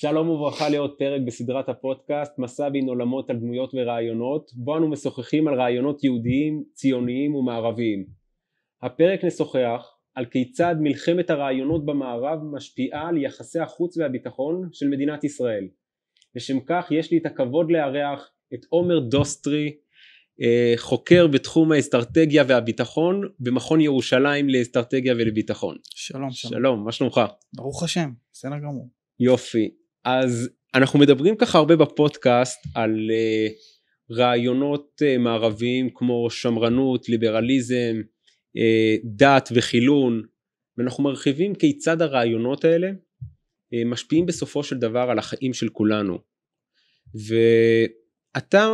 שלום וברכה לעוד פרק בסדרת הפודקאסט מסע בין עולמות על דמויות ורעיונות בו אנו משוחחים על רעיונות יהודיים, ציוניים ומערביים. הפרק נשוחח על כיצד מלחמת הרעיונות במערב משפיעה על יחסי החוץ והביטחון של מדינת ישראל. לשם כך יש לי את הכבוד לארח את עומר דוסטרי אה, חוקר בתחום האסטרטגיה והביטחון במכון ירושלים לאסטרטגיה ולביטחון. שלום, שלום. שלום, מה שלומך? ברוך השם, בסדר גמור. יופי. אז אנחנו מדברים ככה הרבה בפודקאסט על אה, רעיונות אה, מערביים כמו שמרנות, ליברליזם, אה, דת וחילון, ואנחנו מרחיבים כיצד הרעיונות האלה משפיעים בסופו של דבר על החיים של כולנו. ואתה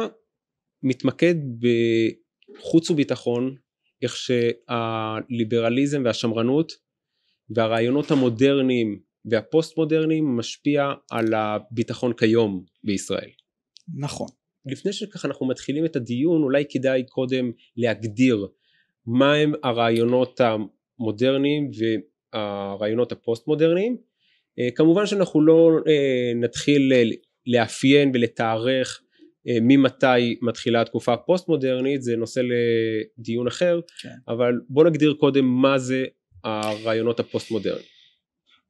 מתמקד בחוץ וביטחון, איך שהליברליזם והשמרנות והרעיונות המודרניים והפוסט מודרני משפיע על הביטחון כיום בישראל. נכון. לפני שככה אנחנו מתחילים את הדיון אולי כדאי קודם להגדיר מהם הרעיונות המודרניים והרעיונות הפוסט מודרניים אה, כמובן שאנחנו לא אה, נתחיל לאפיין ולתארך אה, ממתי מתחילה התקופה הפוסט מודרנית זה נושא לדיון אחר כן. אבל בוא נגדיר קודם מה זה הרעיונות הפוסט מודרניים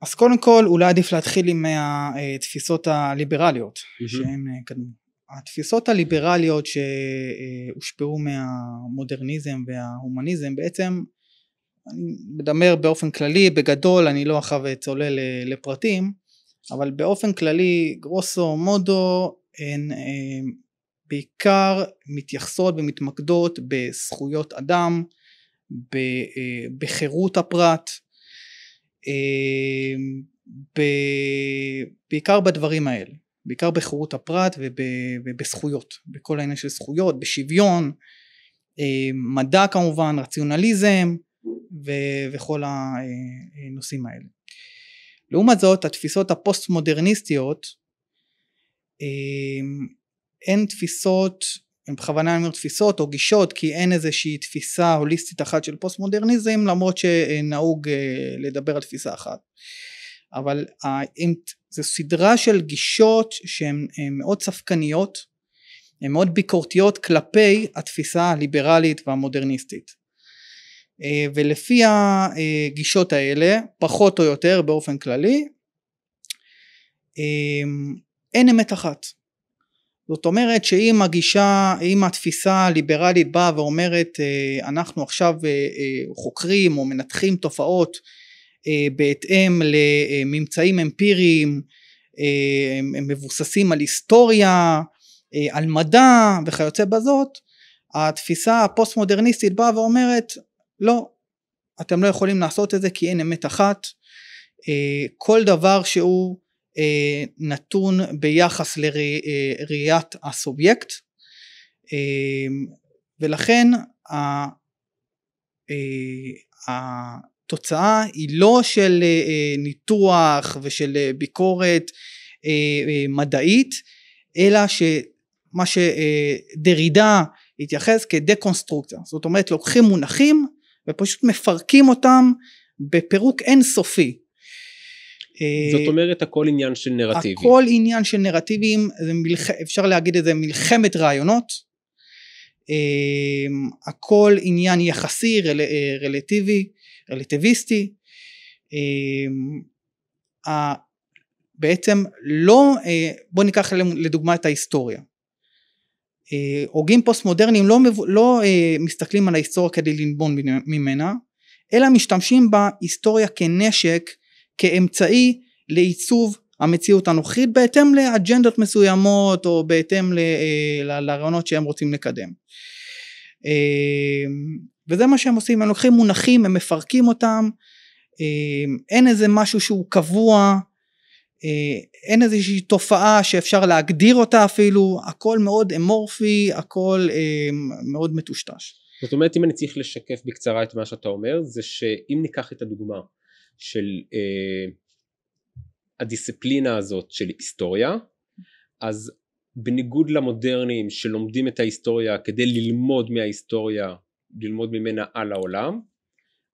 אז קודם כל אולי עדיף להתחיל עם אה, התפיסות הליברליות שהן אה, קדמו. התפיסות הליברליות שהושפעו אה, מהמודרניזם וההומניזם בעצם אני מדבר באופן כללי בגדול אני לא אחר וצולל לפרטים אבל באופן כללי גרוסו מודו הן בעיקר מתייחסות ומתמקדות בזכויות אדם בחירות הפרט אה, ב... בעיקר בדברים האלה, בעיקר בחירות הפרט וב... ובזכויות, בכל העניין של זכויות, בשוויון, אה, מדע כמובן, רציונליזם ו... וכל הנושאים האלה. לעומת זאת התפיסות הפוסט מודרניסטיות אה, הן תפיסות הם בכוונה אני אומר תפיסות או גישות כי אין איזושהי תפיסה הוליסטית אחת של פוסט מודרניזם למרות שנהוג אה, לדבר על תפיסה אחת אבל זו סדרה של גישות שהן מאוד ספקניות הן מאוד ביקורתיות כלפי התפיסה הליברלית והמודרניסטית אה, ולפי הגישות אה, האלה פחות או יותר באופן כללי אין אמת אחת זאת אומרת שאם הגישה, אם התפיסה הליברלית באה ואומרת אה, אנחנו עכשיו אה, אה, חוקרים או מנתחים תופעות בהתאם לממצאים אמפיריים הם מבוססים על היסטוריה, על מדע וכיוצא בזאת, התפיסה הפוסט מודרניסטית באה ואומרת לא, אתם לא יכולים לעשות את זה כי אין אמת אחת, כל דבר שהוא אה, נתון ביחס לראיית אה, הסובייקט אה, ולכן התוצאה היא לא של ניתוח ושל ביקורת מדעית אלא שמה שדרידה התייחס כדקונסטרוקציה זאת אומרת לוקחים מונחים ופשוט מפרקים אותם בפירוק אינסופי אה, זאת אומרת הכל עניין של נרטיבים. הכל עניין של נרטיבים, מלח... אפשר להגיד את זה מלחמת רעיונות. אה, הכל עניין יחסי, רל... אה, רלטיבי, רלטיביסטי. בעצם לא, בוא ניקח לדוגמה את ההיסטוריה. הוגים פוסט מודרניים לא, לא מסתכלים על ההיסטוריה כדי לנבון ממנה, אלא משתמשים בהיסטוריה כנשק כאמצעי לעיצוב המציאות הנוכחית בהתאם לאג'נדות מסוימות או בהתאם ל, אה, ל, לרעיונות שהם רוצים לקדם. אה, וזה מה שהם עושים, הם לוקחים מונחים, הם מפרקים אותם, אה, אין איזה משהו שהוא קבוע, אין איזושהי תופעה שאפשר להגדיר אותה אפילו, הכל מאוד אמורפי, הכל מאוד מטושטש. זאת אומרת אם אני צריך לשקף בקצרה את מה שאתה אומר, זה שאם ניקח את הדוגמה של אה, הדיסציפלינה הזאת של היסטוריה אז בניגוד למודרניים שלומדים את ההיסטוריה כדי ללמוד מההיסטוריה ללמוד ממנה על העולם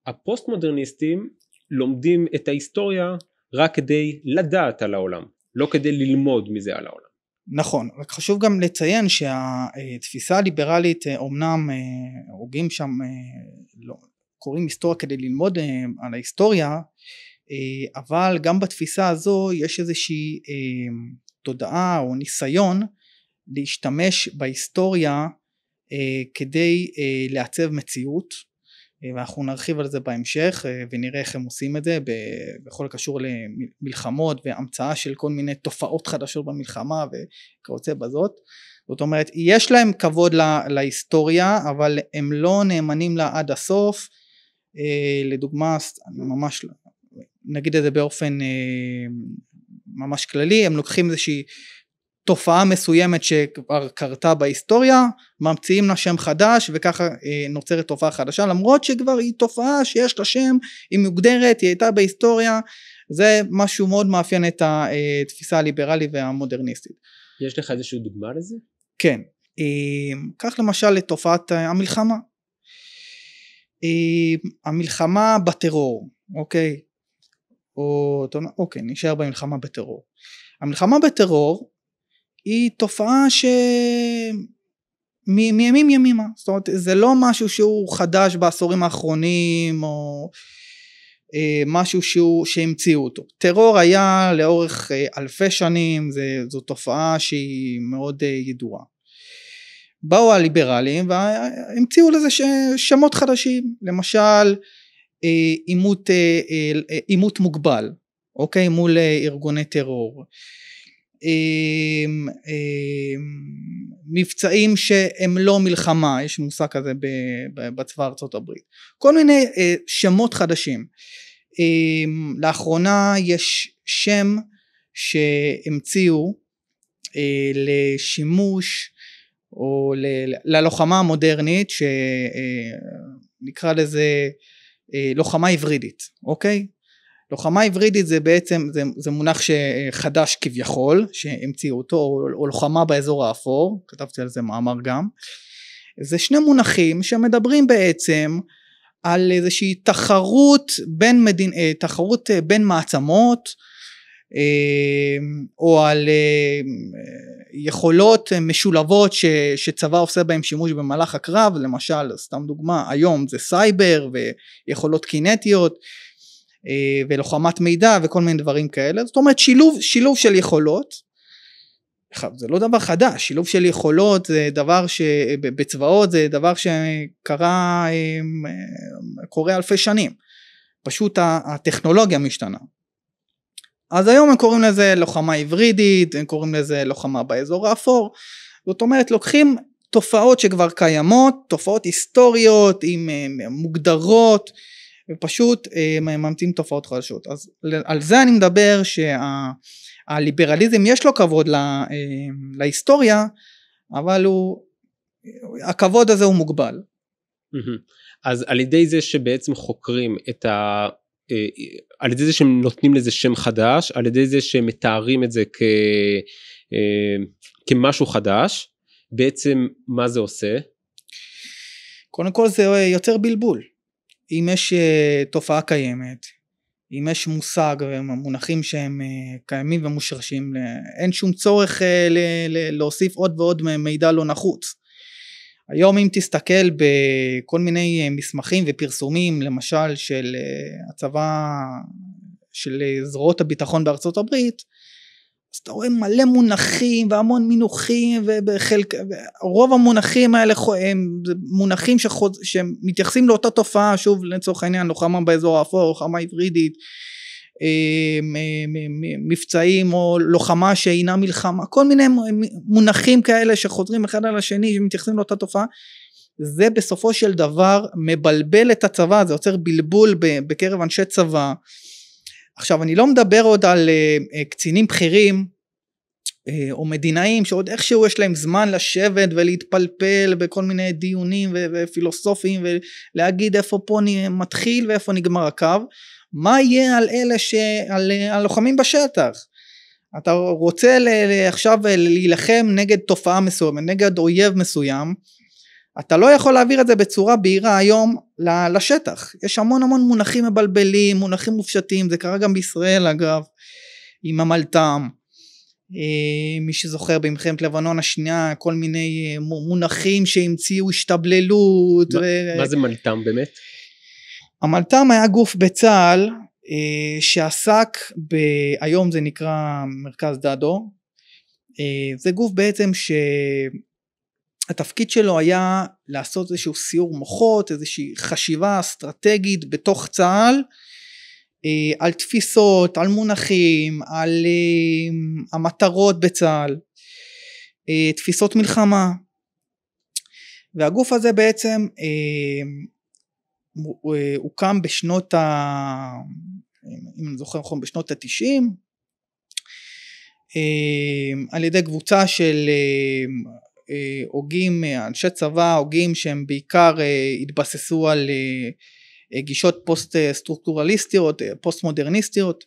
הפוסט מודרניסטים לומדים את ההיסטוריה רק כדי לדעת על העולם לא כדי ללמוד מזה על העולם נכון, רק חשוב גם לציין שהתפיסה אה, הליברלית אה, אומנם אה, הוגים שם לא, קוראים היסטוריה כדי ללמוד אה, על ההיסטוריה אה, אבל גם בתפיסה הזו יש איזושהי אה, תודעה או ניסיון להשתמש בהיסטוריה כדי לעצב מציאות ואנחנו נרחיב על זה בהמשך ונראה איך הם עושים את זה בכל הקשור למלחמות והמצאה של כל מיני תופעות חדשות במלחמה וכיוצא בזאת זאת אומרת יש להם כבוד לה, להיסטוריה אבל הם לא נאמנים לה עד הסוף אה, לדוגמה ממש לא, נגיד את זה באופן אה, ממש כללי הם לוקחים איזושהי תופעה מסוימת שכבר קרתה בהיסטוריה ממציאים לה שם חדש וככה אה, נוצרת תופעה חדשה למרות שכבר היא תופעה שיש לה שם היא מוגדרת היא הייתה בהיסטוריה זה משהו מאוד מאפיין את התפיסה אה, הליברלית והמודרניסטית. יש לך איזושהי דוגמה לזה? כן אה, קח למשל את תופעת אה, המלחמה אה, המלחמה בטרור, אוקיי? או, אוקיי, נשאר במלחמה בטרור. המלחמה בטרור היא תופעה ש... מימים ימימה, זאת אומרת זה לא משהו שהוא חדש בעשורים האחרונים או אה, משהו שהוא, שהמציאו אותו. טרור היה לאורך אה, אלפי שנים, זה, זו תופעה שהיא מאוד אה, ידועה. באו הליברלים והמציאו לזה ש... שמות חדשים למשל אה, עימות, אה, אה, מוגבל אוקיי מול אה, ארגוני טרור אמ, אמ, מבצעים שהם לא מלחמה יש מושג כזה בצבא ארצות הברית כל מיני אה, שמות חדשים אמ, לאחרונה יש שם שהמציאו לשימוש או ל, ללוחמה המודרנית שנקרא אה, לזה אה, לוחמה היברידית אוקיי לוחמה היברידית זה בעצם זה, זה מונח שחדש כביכול שהמציאו אותו או, או לוחמה באזור האפור כתבתי על זה מאמר גם זה שני מונחים שמדברים בעצם על איזושהי תחרות בין, מדין, אה, תחרות בין מעצמות או על יכולות אה, משולבות ש, שצבא עושה בהם שימוש במהלך הקרב למשל סתם דוגמה היום זה סייבר ויכולות קינטיות אה, ולוחמת מידע וכל מיני דברים כאלה זאת אומרת שילוב, שילוב של יכולות זה לא דבר חדש שילוב של יכולות זה דבר שבצבאות זה דבר שקרה אה, קורה אלפי שנים פשוט הטכנולוגיה משתנה אז היום הם קוראים לזה לוחמה היברידית, הם קוראים לזה לוחמה באזור האפור. זאת אומרת, לוקחים תופעות שכבר קיימות, תופעות היסטוריות, עם אה, מוגדרות, ופשוט אה, ממציאים תופעות חדשות. אז על זה אני מדבר שהליברליזם שה, יש לו כבוד לה, אה, להיסטוריה, אבל הוא, הכבוד הזה הוא מוגבל. אז על ידי זה שבעצם חוקרים את ה... אה, על ידי זה שהם נותנים לזה שם חדש, על ידי זה שהם מתארים את זה כ, אה, כמשהו חדש, בעצם מה זה עושה? קודם כל זה יוצר בלבול. אם יש אה, תופעה קיימת, אם יש מושג ומונחים שהם קיימים ומושרשים, אין שום צורך להוסיף עוד ועוד מידע לא נחוץ. היום אם תסתכל בכל מיני אה, מסמכים ופרסומים למשל של אה, הצבא של אה, זרועות הביטחון בארצות הברית אז אתה רואה מלא מונחים והמון מינוחים ובחלק ורוב המונחים האלה הם מונחים שחוז, שמתייחסים לאותה תופעה שוב לצורך העניין לוחמה באזור האפור לוחמה היברידית אה, מבצעים או לוחמה שאינה מלחמה כל מיני מונחים כאלה שחוזרים אחד על השני ומתייחסים לאותה תופעה זה בסופו של דבר מבלבל את הצבא זה יוצר בלבול בקרב אנשי צבא עכשיו אני לא מדבר עוד על אה, אה, קצינים בכירים או מדינאים שעוד איכשהו יש להם זמן לשבת ולהתפלפל בכל מיני דיונים ופילוסופים ולהגיד איפה פה מתחיל ואיפה נגמר הקו מה יהיה על אלה ש... על אה, הלוחמים בשטח? אתה רוצה ל... עכשיו אה, להילחם נגד תופעה מסוימת, נגד אויב מסוים, אתה לא יכול להעביר את זה בצורה בהירה היום לשטח. יש המון המון מונחים מבלבלים, מונחים מופשטים, זה קרה גם בישראל אגב, עם המלת"ם. אה, מי שזוכר במלחמת לבנון השנייה כל מיני מונחים שהמציאו השתבללות. מה, ו... מה זה מלת"ם באמת? המלת"ם היה גוף בצה"ל אה, שעסק ב... היום זה נקרא מרכז דאדו אה, זה גוף בעצם שהתפקיד שלו היה לעשות איזשהו סיור מוחות, איזושהי חשיבה אסטרטגית בתוך צה"ל. אה, על תפיסות, על מונחים, על אה, המטרות בצה"ל, אה, תפיסות מלחמה, והגוף הזה בעצם אה, הוקם בשנות ה... אם אני זוכר נכון בשנות התשעים אה, על ידי קבוצה של אה, אה, הוגים, אנשי צבא, הוגים שהם בעיקר התבססו על גישות פוסט סטרוקטורליסטיות, פוסט מודרניסטיות,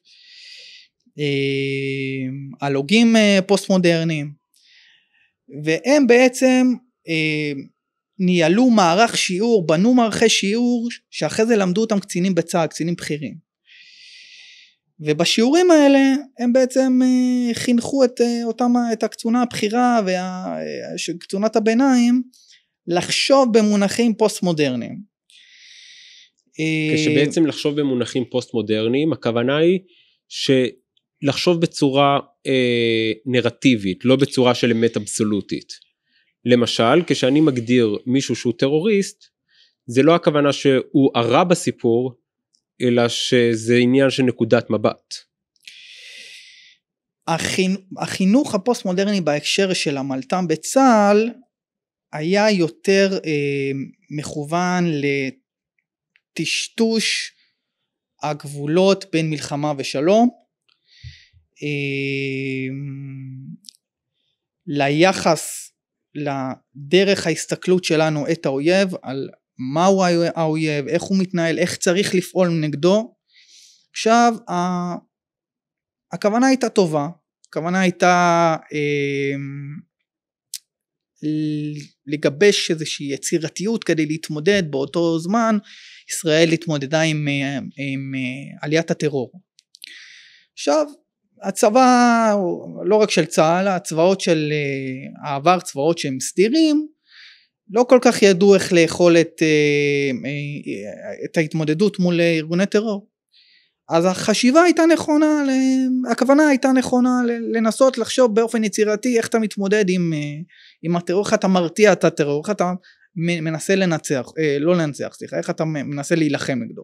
על הוגים פוסט מודרניים והם בעצם ניהלו מערך שיעור, בנו מערכי שיעור שאחרי זה למדו אותם קצינים בצה"ל, קצינים בכירים. ובשיעורים האלה הם בעצם אה, חינכו את, אה, אותם, את הקצונה הבכירה וקצונת אה, הביניים לחשוב במונחים פוסט מודרניים. כשבעצם לחשוב במונחים פוסט מודרניים הכוונה היא שלחשוב בצורה אה, נרטיבית לא בצורה של אמת אבסולוטית. למשל כשאני מגדיר מישהו שהוא טרוריסט זה לא הכוונה שהוא הרע בסיפור אלא שזה עניין של נקודת מבט. החינוך הפוסט מודרני בהקשר של המלת"ם בצה"ל היה יותר אה, מכוון לטשטוש הגבולות בין מלחמה ושלום אה, ליחס לדרך ההסתכלות שלנו את האויב, על מהו האויב, איך הוא מתנהל, איך צריך לפעול נגדו. עכשיו, ה... הכוונה הייתה טובה, הכוונה הייתה אה, לגבש איזושהי יצירתיות כדי להתמודד באותו זמן ישראל התמודדה עם, אה, עם, עם אה, עליית הטרור. עכשיו הצבא, לא רק של צה"ל, הצבאות של אה, העבר, צבאות שהם סדירים, לא כל כך ידעו איך לאכול את, אה, אה, את ההתמודדות מול ארגוני טרור. אז החשיבה הייתה נכונה, הכוונה הייתה נכונה לנסות לחשוב באופן יצירתי איך אתה מתמודד עם, עם הטרור, איך אתה מרתיע את הטרור, איך אתה מנסה לנצח, לא לנצח, סליחה, איך אתה מנסה להילחם נגדו.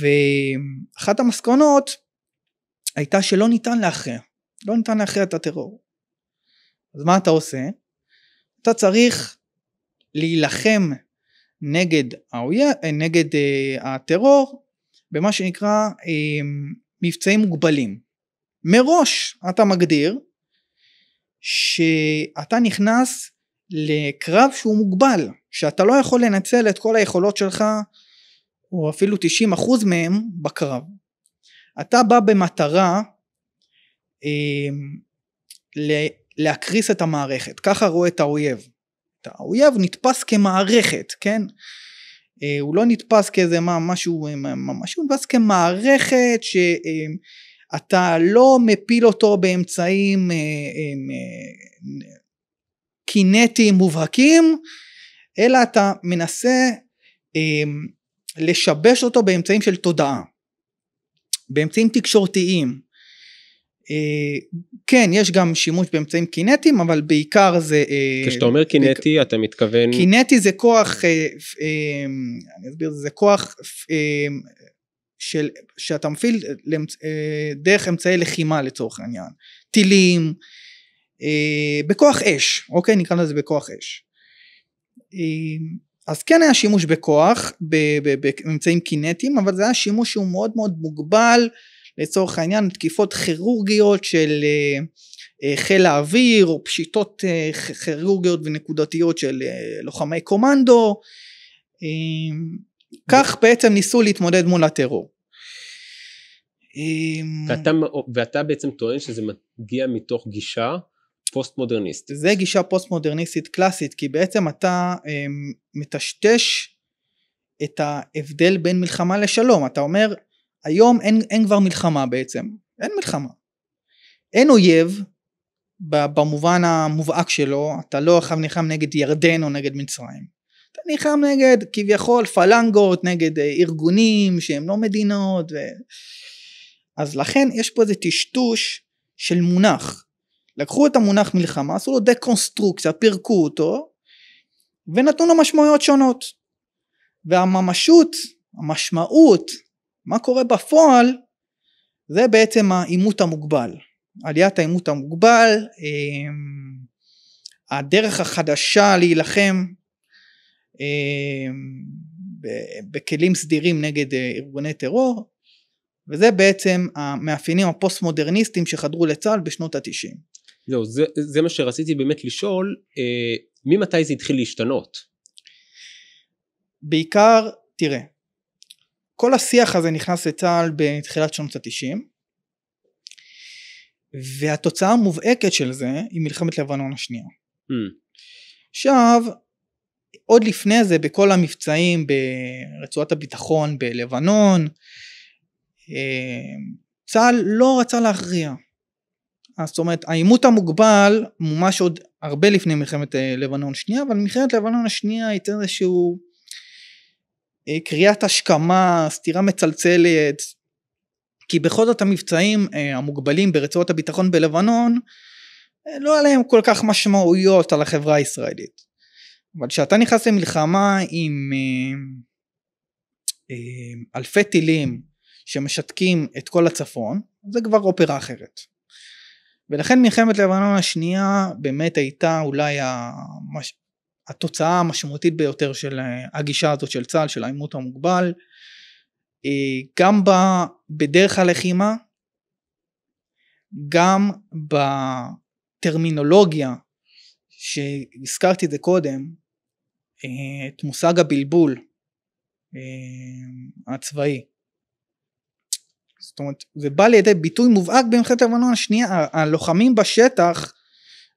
ואחת המסקנות הייתה שלא ניתן להכריע, לא ניתן להכריע את הטרור. אז מה אתה עושה? אתה צריך להילחם נגד, האויה, אה, נגד אה, הטרור במה שנקרא אה, מבצעים מוגבלים. מראש אתה מגדיר שאתה נכנס לקרב שהוא מוגבל, שאתה לא יכול לנצל את כל היכולות שלך או אפילו 90% מהם בקרב. אתה בא במטרה אה, להקריס את המערכת, ככה רואה את האויב. האויב נתפס כמערכת, כן? אה, הוא לא נתפס כאיזה מה, משהו, ממש הוא נתפס כמערכת שאתה אמ, לא מפיל אותו באמצעים אה, אמ, אה, קינטיים מובהקים, אלא אתה מנסה אה, לשבש אותו באמצעים של תודעה. באמצעים תקשורתיים. אה, כן, יש גם שימוש באמצעים קינטיים, אבל בעיקר זה... אה, כשאתה אומר קינטי, אתה מתכוון... קינטי זה כוח, אה, אני אסביר, זה כוח של, שאתה מפעיל דרך אמצעי לחימה לצורך העניין, טילים, בכוח אש, אוקיי? נקרא לזה בכוח אש. אז כן היה שימוש בכוח, באמצעים קינטיים, אבל זה היה שימוש שהוא מאוד מאוד מוגבל, לצורך העניין תקיפות כירורגיות של אה, אה, חיל האוויר, או פשיטות אה, כירורגיות ונקודתיות של לוחמי קומנדו, אמ, כך בעצם ניסו להתמודד מול הטרור. אמ, ואתה, ואתה בעצם טוען שזה מגיע מתוך גישה פוסט מודרניסט. זה גישה פוסט מודרניסטית קלאסית כי בעצם אתה אה, מטשטש את ההבדל בין מלחמה לשלום אתה אומר היום אין, אין כבר מלחמה בעצם אין מלחמה אין אויב במובן המובהק שלו אתה לא עכשיו נלחם נגד ירדן או נגד מצרים אתה נלחם נגד כביכול פלנגות נגד אה, ארגונים שהם לא מדינות ו... אז לכן יש פה איזה טשטוש של מונח לקחו את המונח מלחמה, עשו לו דקונסטרוקציה, פירקו אותו, ונתנו לו משמעויות שונות. והממשות, המשמעות, מה קורה בפועל, זה בעצם העימות המוגבל. עליית העימות המוגבל, אמ, הדרך החדשה להילחם אמ, בכלים סדירים נגד אה, ארגוני טרור, וזה בעצם המאפיינים הפוסט מודרניסטיים שחדרו לצה"ל בשנות התשעים. זהו, זה, זה מה שרציתי באמת לשאול, אה, ממתי זה התחיל להשתנות? בעיקר, תראה, כל השיח הזה נכנס לצה"ל בתחילת שנות התשעים, והתוצאה המובהקת של זה היא מלחמת לבנון השנייה. Mm. עכשיו, עוד לפני זה בכל המבצעים ברצועת הביטחון בלבנון, אה, צה"ל לא רצה להכריע. זאת אומרת העימות המוגבל מומש עוד הרבה לפני מלחמת אה, לבנון שנייה אבל מלחמת לבנון השנייה הייתה איזשהו אה, קריאת השכמה סתירה מצלצלת כי בכל זאת המבצעים אה, המוגבלים ברצועות הביטחון בלבנון לא היה להם כל כך משמעויות על החברה הישראלית אבל כשאתה נכנס למלחמה עם אלפי טילים שמשתקים את כל הצפון זה כבר אופרה אחרת ולכן מלחמת לבנון השנייה באמת הייתה אולי המש... התוצאה המשמעותית ביותר של אה, הגישה הזאת של צה"ל, של העימות המוגבל, אה, גם ב... בדרך הלחימה, גם בטרמינולוגיה שהזכרתי את זה קודם, אה, את מושג הבלבול הצבאי. זאת אומרת זה בא לידי ביטוי מובהק במלחמת לבנון השנייה הלוחמים בשטח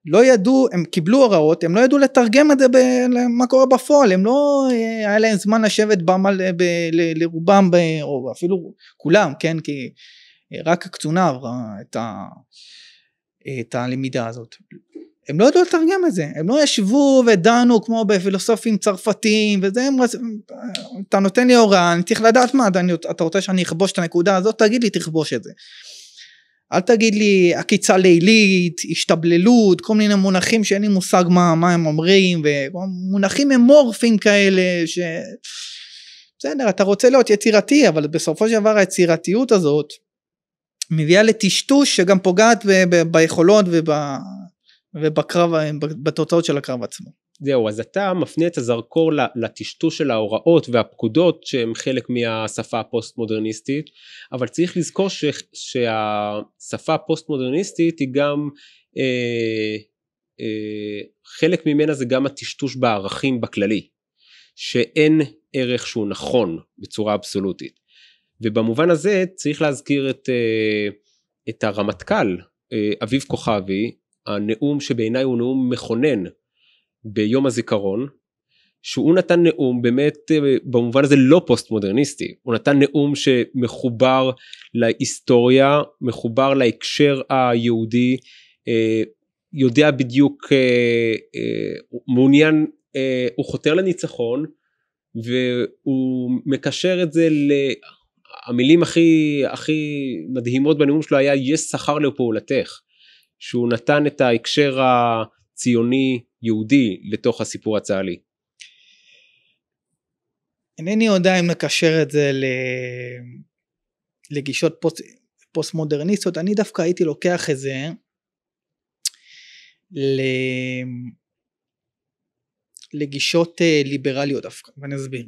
לא ידעו הם קיבלו הוראות הם לא ידעו לתרגם את זה למה קורה בפועל הם לא אה, היה להם זמן לשבת במל, ב, ל, לרובם ב, או אפילו כולם כן כי אה, רק הקצונה עברה את, ה, את הלמידה הזאת הם לא ידעו לתרגם את זה, הם לא ישבו ודנו כמו בפילוסופים צרפתיים וזה, הם, אתה נותן לי הוראה, אני צריך לדעת מה, אני, אתה רוצה שאני אכבוש את הנקודה הזאת, תגיד לי תכבוש את זה. אל תגיד לי עקיצה לילית, השתבללות, כל מיני מונחים שאין לי מושג מה, מה הם אומרים, ומונחים אמורפיים כאלה ש... בסדר, אתה רוצה להיות יצירתי, אבל בסופו של דבר היצירתיות הזאת מביאה לטשטוש שגם פוגעת ב- ב- ביכולות וב... ובקרב, בתוצאות של הקרב עצמו. זהו, אז אתה מפנה את הזרקור לטשטוש של ההוראות והפקודות שהם חלק מהשפה הפוסט-מודרניסטית, אבל צריך לזכור ש, שהשפה הפוסט-מודרניסטית היא גם, אה, אה, חלק ממנה זה גם הטשטוש בערכים בכללי, שאין ערך שהוא נכון בצורה אבסולוטית. ובמובן הזה צריך להזכיר את, אה, את הרמטכ"ל, אה, אביב כוכבי, הנאום שבעיניי הוא נאום מכונן ביום הזיכרון, שהוא נתן נאום באמת אה, במובן הזה לא פוסט מודרניסטי, הוא נתן נאום שמחובר להיסטוריה, מחובר להקשר היהודי, אה, יודע בדיוק, אה, מעוניין, הוא חותר לניצחון והוא מקשר את זה ל... המילים הכי הכי מדהימות בנאום שלו היה יש שכר לפעולתך. שהוא נתן את ההקשר הציוני יהודי לתוך הסיפור הצה"לי. אינני יודע אם נקשר את זה לגישות פוסט, מודרניסטיות, אני דווקא הייתי לוקח את זה לגישות אה, ליברליות דווקא, ואני אסביר.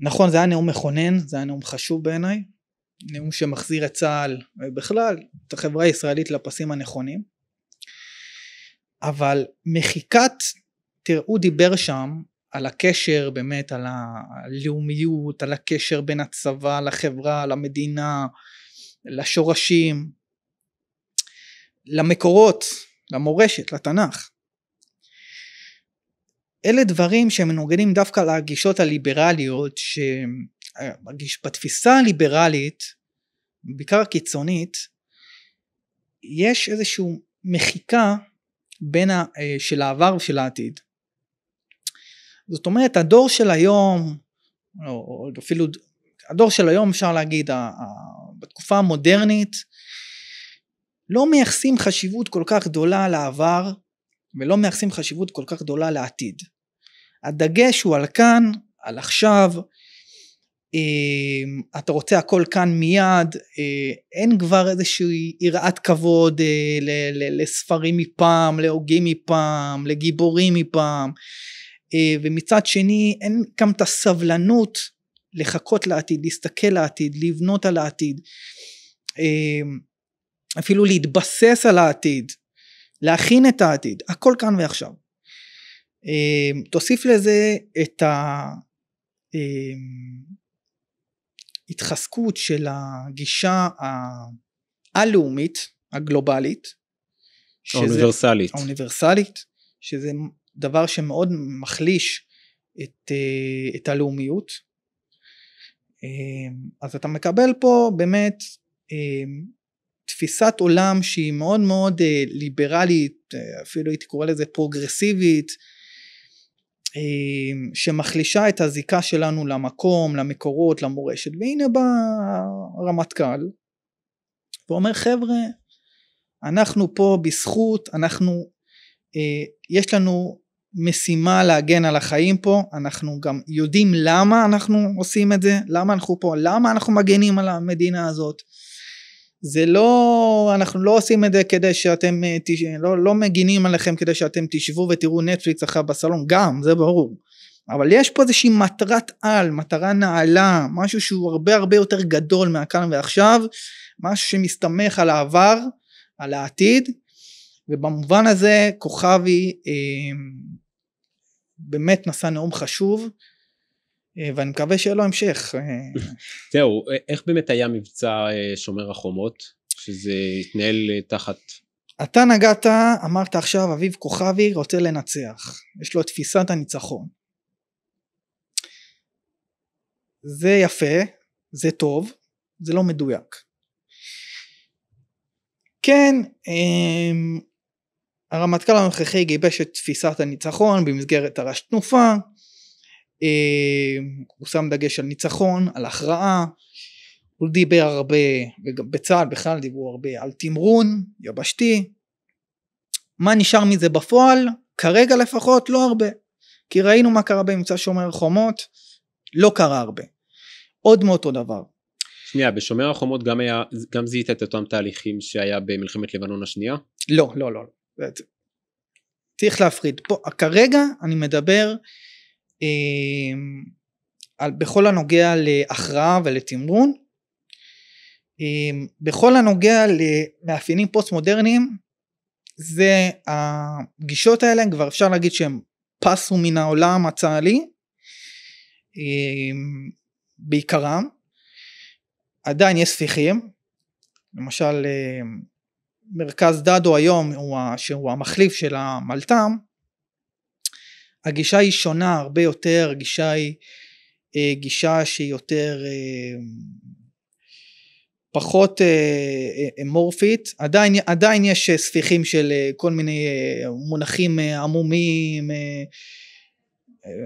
נכון זה היה נאום מכונן, זה היה נאום חשוב בעיניי, נאום שמחזיר את צה"ל ובכלל את החברה הישראלית לפסים הנכונים אבל מחיקת תראו דיבר שם על הקשר באמת על הלאומיות על הקשר בין הצבא לחברה למדינה לשורשים למקורות למורשת לתנ"ך אלה דברים שמנוגדים דווקא לגישות הליברליות שהם אה, מרגיש בתפיסה הליברלית, בעיקר הקיצונית, יש איזושהי מחיקה בין ה, אה, של העבר ושל העתיד. זאת אומרת הדור של היום, או אפילו הדור של היום אפשר להגיד, בתקופה המודרנית, לא מייחסים חשיבות כל כך גדולה לעבר ולא מייחסים חשיבות כל כך גדולה לעתיד. הדגש הוא על כאן, על עכשיו, אמ, אתה רוצה הכל כאן מיד, אה, אין כבר איזושהי יראת כבוד אה, ל- ל- לספרים מפעם, להוגים מפעם, לגיבורים מפעם, אה, ומצד שני אין גם את הסבלנות לחכות לעתיד, להסתכל לעתיד, לבנות על העתיד, אפילו להתבסס על העתיד, להכין את העתיד, הכל כאן ועכשיו. תוסיף לזה את ה... התחזקות של הגישה הלאומית הגלובלית שזה, האוניברסלית. האוניברסלית שזה דבר שמאוד מחליש את, אה, את הלאומיות אה, אז אתה מקבל פה באמת אה, תפיסת עולם שהיא מאוד מאוד ליברלית אפילו הייתי קורא לזה פרוגרסיבית אמ, שמחלישה את הזיקה שלנו למקום, למקורות, למורשת. והנה בא הרמטכ"ל ואומר חבר'ה אנחנו פה בזכות, אנחנו, אה, יש לנו משימה להגן על החיים פה, אנחנו גם יודעים למה אנחנו עושים את זה, למה אנחנו פה, למה אנחנו מגנים על המדינה הזאת. זה לא, אנחנו לא עושים את זה כדי שאתם, אה, לא, לא מגינים עליכם כדי שאתם תשבו ותראו נטפליקס אחר בסלון, גם, זה ברור. אבל יש פה איזושהי מטרת על, מטרה נעלה, משהו שהוא הרבה הרבה יותר גדול מהכאן ועכשיו, משהו שמסתמך על העבר, על העתיד, ובמובן הזה כוכבי אה, באמת נשא נאום חשוב, אה, ואני מקווה שיהיה לו המשך. אה, זהו, אה, איך באמת היה מבצע שומר החומות, שזה התנהל תחת... אתה נגעת, אמרת עכשיו, אביב כוכבי רוצה לנצח, יש לו את תפיסת הניצחון. זה יפה, זה טוב, זה לא מדויק. כן, אמ, הרמטכ"ל הנוכחי גיבש את תפיסת הניצחון במסגרת הרש תנופה, אה, הוא שם דגש על ניצחון, על הכרעה, הוא דיבר הרבה, בצה"ל בכלל דיברו הרבה על תמרון יבשתי, מה נשאר מזה בפועל? כרגע לפחות לא הרבה, כי ראינו מה קרה במבצע שומר חומות, לא קרה הרבה. עוד מאותו דבר. שנייה, בשומר החומות גם, היה, גם זיהית את אותם תהליכים שהיה במלחמת לבנון השנייה? לא, לא, לא. לא. צריך להפריד. פה, כרגע אני מדבר אמ, בכל הנוגע להכרעה ולתמרון. אמ, בכל הנוגע למאפיינים פוסט מודרניים זה הגישות האלה כבר אפשר להגיד שהם פסו מן העולם הצה"לי אמ, בעיקרם עדיין יש ספיחים למשל מרכז דדו היום הוא, שהוא המחליף של המלת"ם הגישה היא שונה הרבה יותר, הגישה היא אה, גישה שהיא יותר אה, פחות אה, אמורפית, עדיין, עדיין יש ספיחים של כל מיני מונחים עמומים,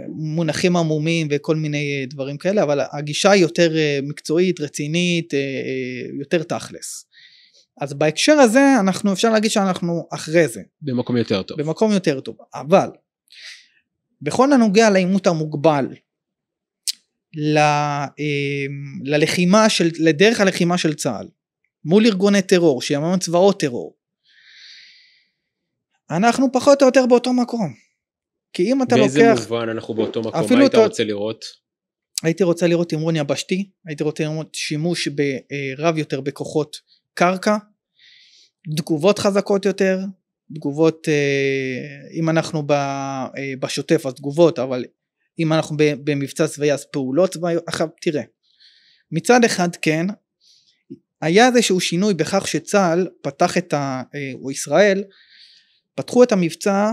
מונחים עמומים וכל מיני דברים כאלה, אבל הגישה היא יותר מקצועית, רצינית, יותר תכלס. אז בהקשר הזה אנחנו אפשר להגיד שאנחנו אחרי זה. במקום יותר טוב. במקום יותר טוב, אבל בכל הנוגע לעימות המוגבל, ל, אמ, ללחימה של, לדרך הלחימה של צה"ל, מול ארגוני טרור, שימם צבאות טרור, אנחנו פחות או יותר באותו מקום. כי אם אתה באיזה לוקח... באיזה מובן אנחנו באותו מקום? מה היית אותו... רוצה לראות? הייתי רוצה לראות תמרון יבשתי, הייתי רוצה לראות שימוש ברב אה, יותר בכוחות קרקע, תגובות חזקות יותר, תגובות אה, אם אנחנו אה, בשוטף אז תגובות אבל אם אנחנו במבצע צבאי אז פעולות צבאיות עכשיו תראה מצד אחד כן היה איזשהו שינוי בכך שצה"ל פתח את ה... אה, או ישראל פתחו את המבצע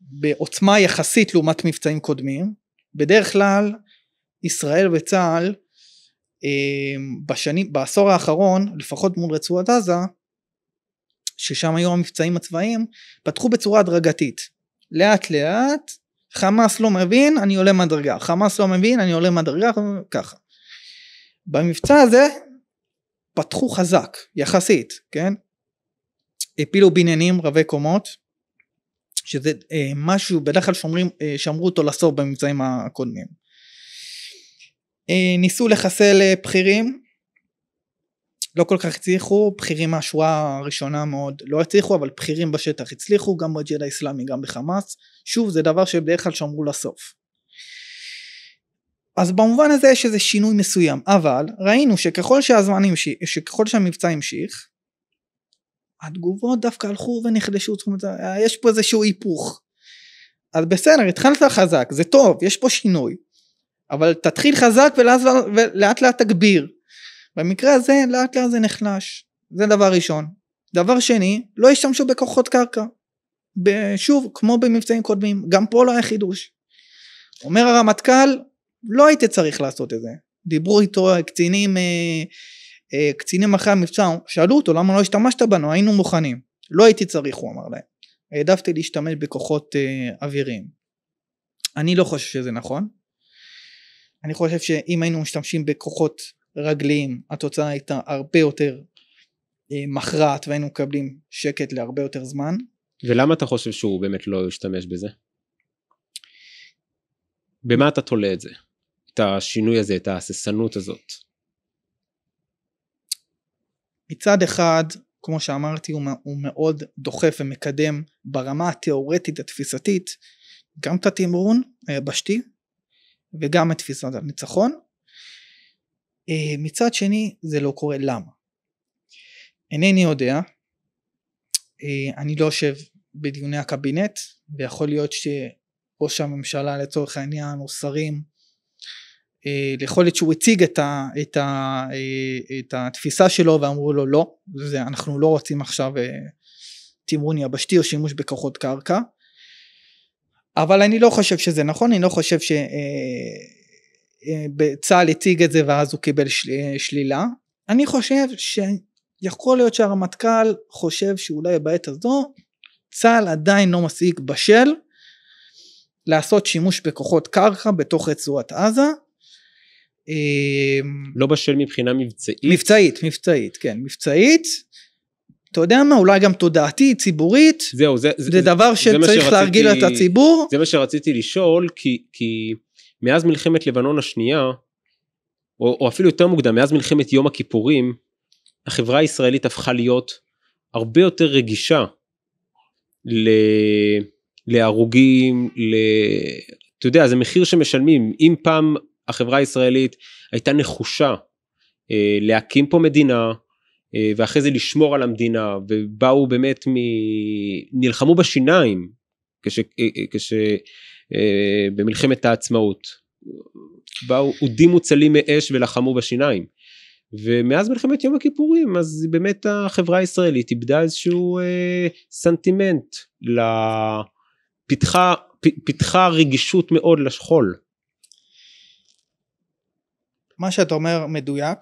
בעוצמה יחסית לעומת מבצעים קודמים בדרך כלל ישראל וצה"ל בשנים, בעשור האחרון לפחות מול רצועת עזה ששם היו המבצעים הצבאיים, פתחו בצורה הדרגתית. לאט לאט, חמאס לא מבין, אני עולה מהדרגה. חמאס לא מבין, אני עולה מהדרגה, ככה. במבצע הזה פתחו חזק, יחסית, כן? הפילו בניינים רבי קומות, שזה אה, משהו, בדרך כלל שומרים, אה, שמרו אותו לסוף במבצעים הקודמים. אה, ניסו לחסל אה, בכירים, לא כל כך הצליחו, בכירים מהשורה הראשונה מאוד לא הצליחו, אבל בכירים בשטח הצליחו, גם בג'יהאד האיסלאמי, גם בחמאס. שוב, זה דבר שבדרך כלל שמרו לסוף. אז במובן הזה יש איזה שינוי מסוים, אבל ראינו שככל שהזמן המשיך, שככל שהמבצע המשיך, התגובות דווקא הלכו ונחדשו, זאת אומרת, אה, יש פה איזשהו היפוך. אז בסדר, התחלת חזק, זה טוב, יש פה שינוי, אבל תתחיל חזק ולאט לאט תגביר. במקרה הזה לאט לאט זה נחלש, זה דבר ראשון. דבר שני, לא השתמשו בכוחות קרקע. שוב, כמו במבצעים קודמים, גם פה לא היה חידוש. אומר הרמטכ"ל, לא היית צריך לעשות את זה. דיברו איתו קצינים, אה, אה, קצינים אחרי המבצע, שאלו אותו למה לא השתמשת בנו, היינו מוכנים. לא הייתי צריך, הוא אמר להם. העדפתי להשתמש בכוחות אה, אוויריים. אני לא חושב שזה נכון. אני חושב שאם היינו משתמשים בכוחות רגליים התוצאה הייתה הרבה יותר אה, מכרעת והיינו מקבלים שקט להרבה יותר זמן. ולמה אתה חושב שהוא באמת לא השתמש בזה? במה אתה תולה את זה? את השינוי הזה, את ההססנות הזאת? מצד אחד, כמו שאמרתי, הוא מאוד דוחף ומקדם ברמה התיאורטית התפיסתית גם את התמרון היבשתי וגם את תפיסת הניצחון, אה, מצד שני זה לא קורה למה? אינני יודע אה, אני לא יושב בדיוני הקבינט ויכול להיות שראש הממשלה לצורך העניין או שרים אה, יכול להיות שהוא הציג את, ה, את, ה, את התפיסה שלו ואמרו לו לא זה, אנחנו לא רוצים עכשיו תמרון יבשתי או שימוש בכוחות קרקע אבל אני לא חושב שזה נכון אני לא חושב ש, צה"ל הציג את זה ואז הוא קיבל של, שלילה. אני חושב שיכול להיות שהרמטכ"ל חושב שאולי בעת הזו צה"ל עדיין לא מספיק בשל לעשות שימוש בכוחות קרקע בתוך רצועת עזה. אה, לא בשל מבחינה מבצעית? מבצעית, מבצעית, כן, מבצעית. אתה יודע מה, אולי גם תודעתי, ציבורית. זהו, זה, זה, זה דבר זה, שצריך להרגיל את הציבור. זה מה שרציתי לשאול, כי, כי מאז מלחמת לבנון השנייה, או, או אפילו יותר מוקדם, מאז מלחמת יום הכיפורים, החברה הישראלית הפכה להיות הרבה יותר רגישה ל... להרוגים, ל... אתה יודע, זה מחיר שמשלמים. אם פעם החברה הישראלית הייתה נחושה אה, להקים פה מדינה, אה, ואחרי זה לשמור על המדינה, ובאו באמת מ... נלחמו בשיניים, כש... אה, אה, כש... אה, במלחמת העצמאות. באו אודים מוצלים מאש ולחמו בשיניים. ומאז מלחמת יום הכיפורים אז באמת החברה הישראלית איבדה איזשהו אה, סנטימנט, פיתחה, פיתחה רגישות מאוד לשכול. מה שאתה אומר מדויק,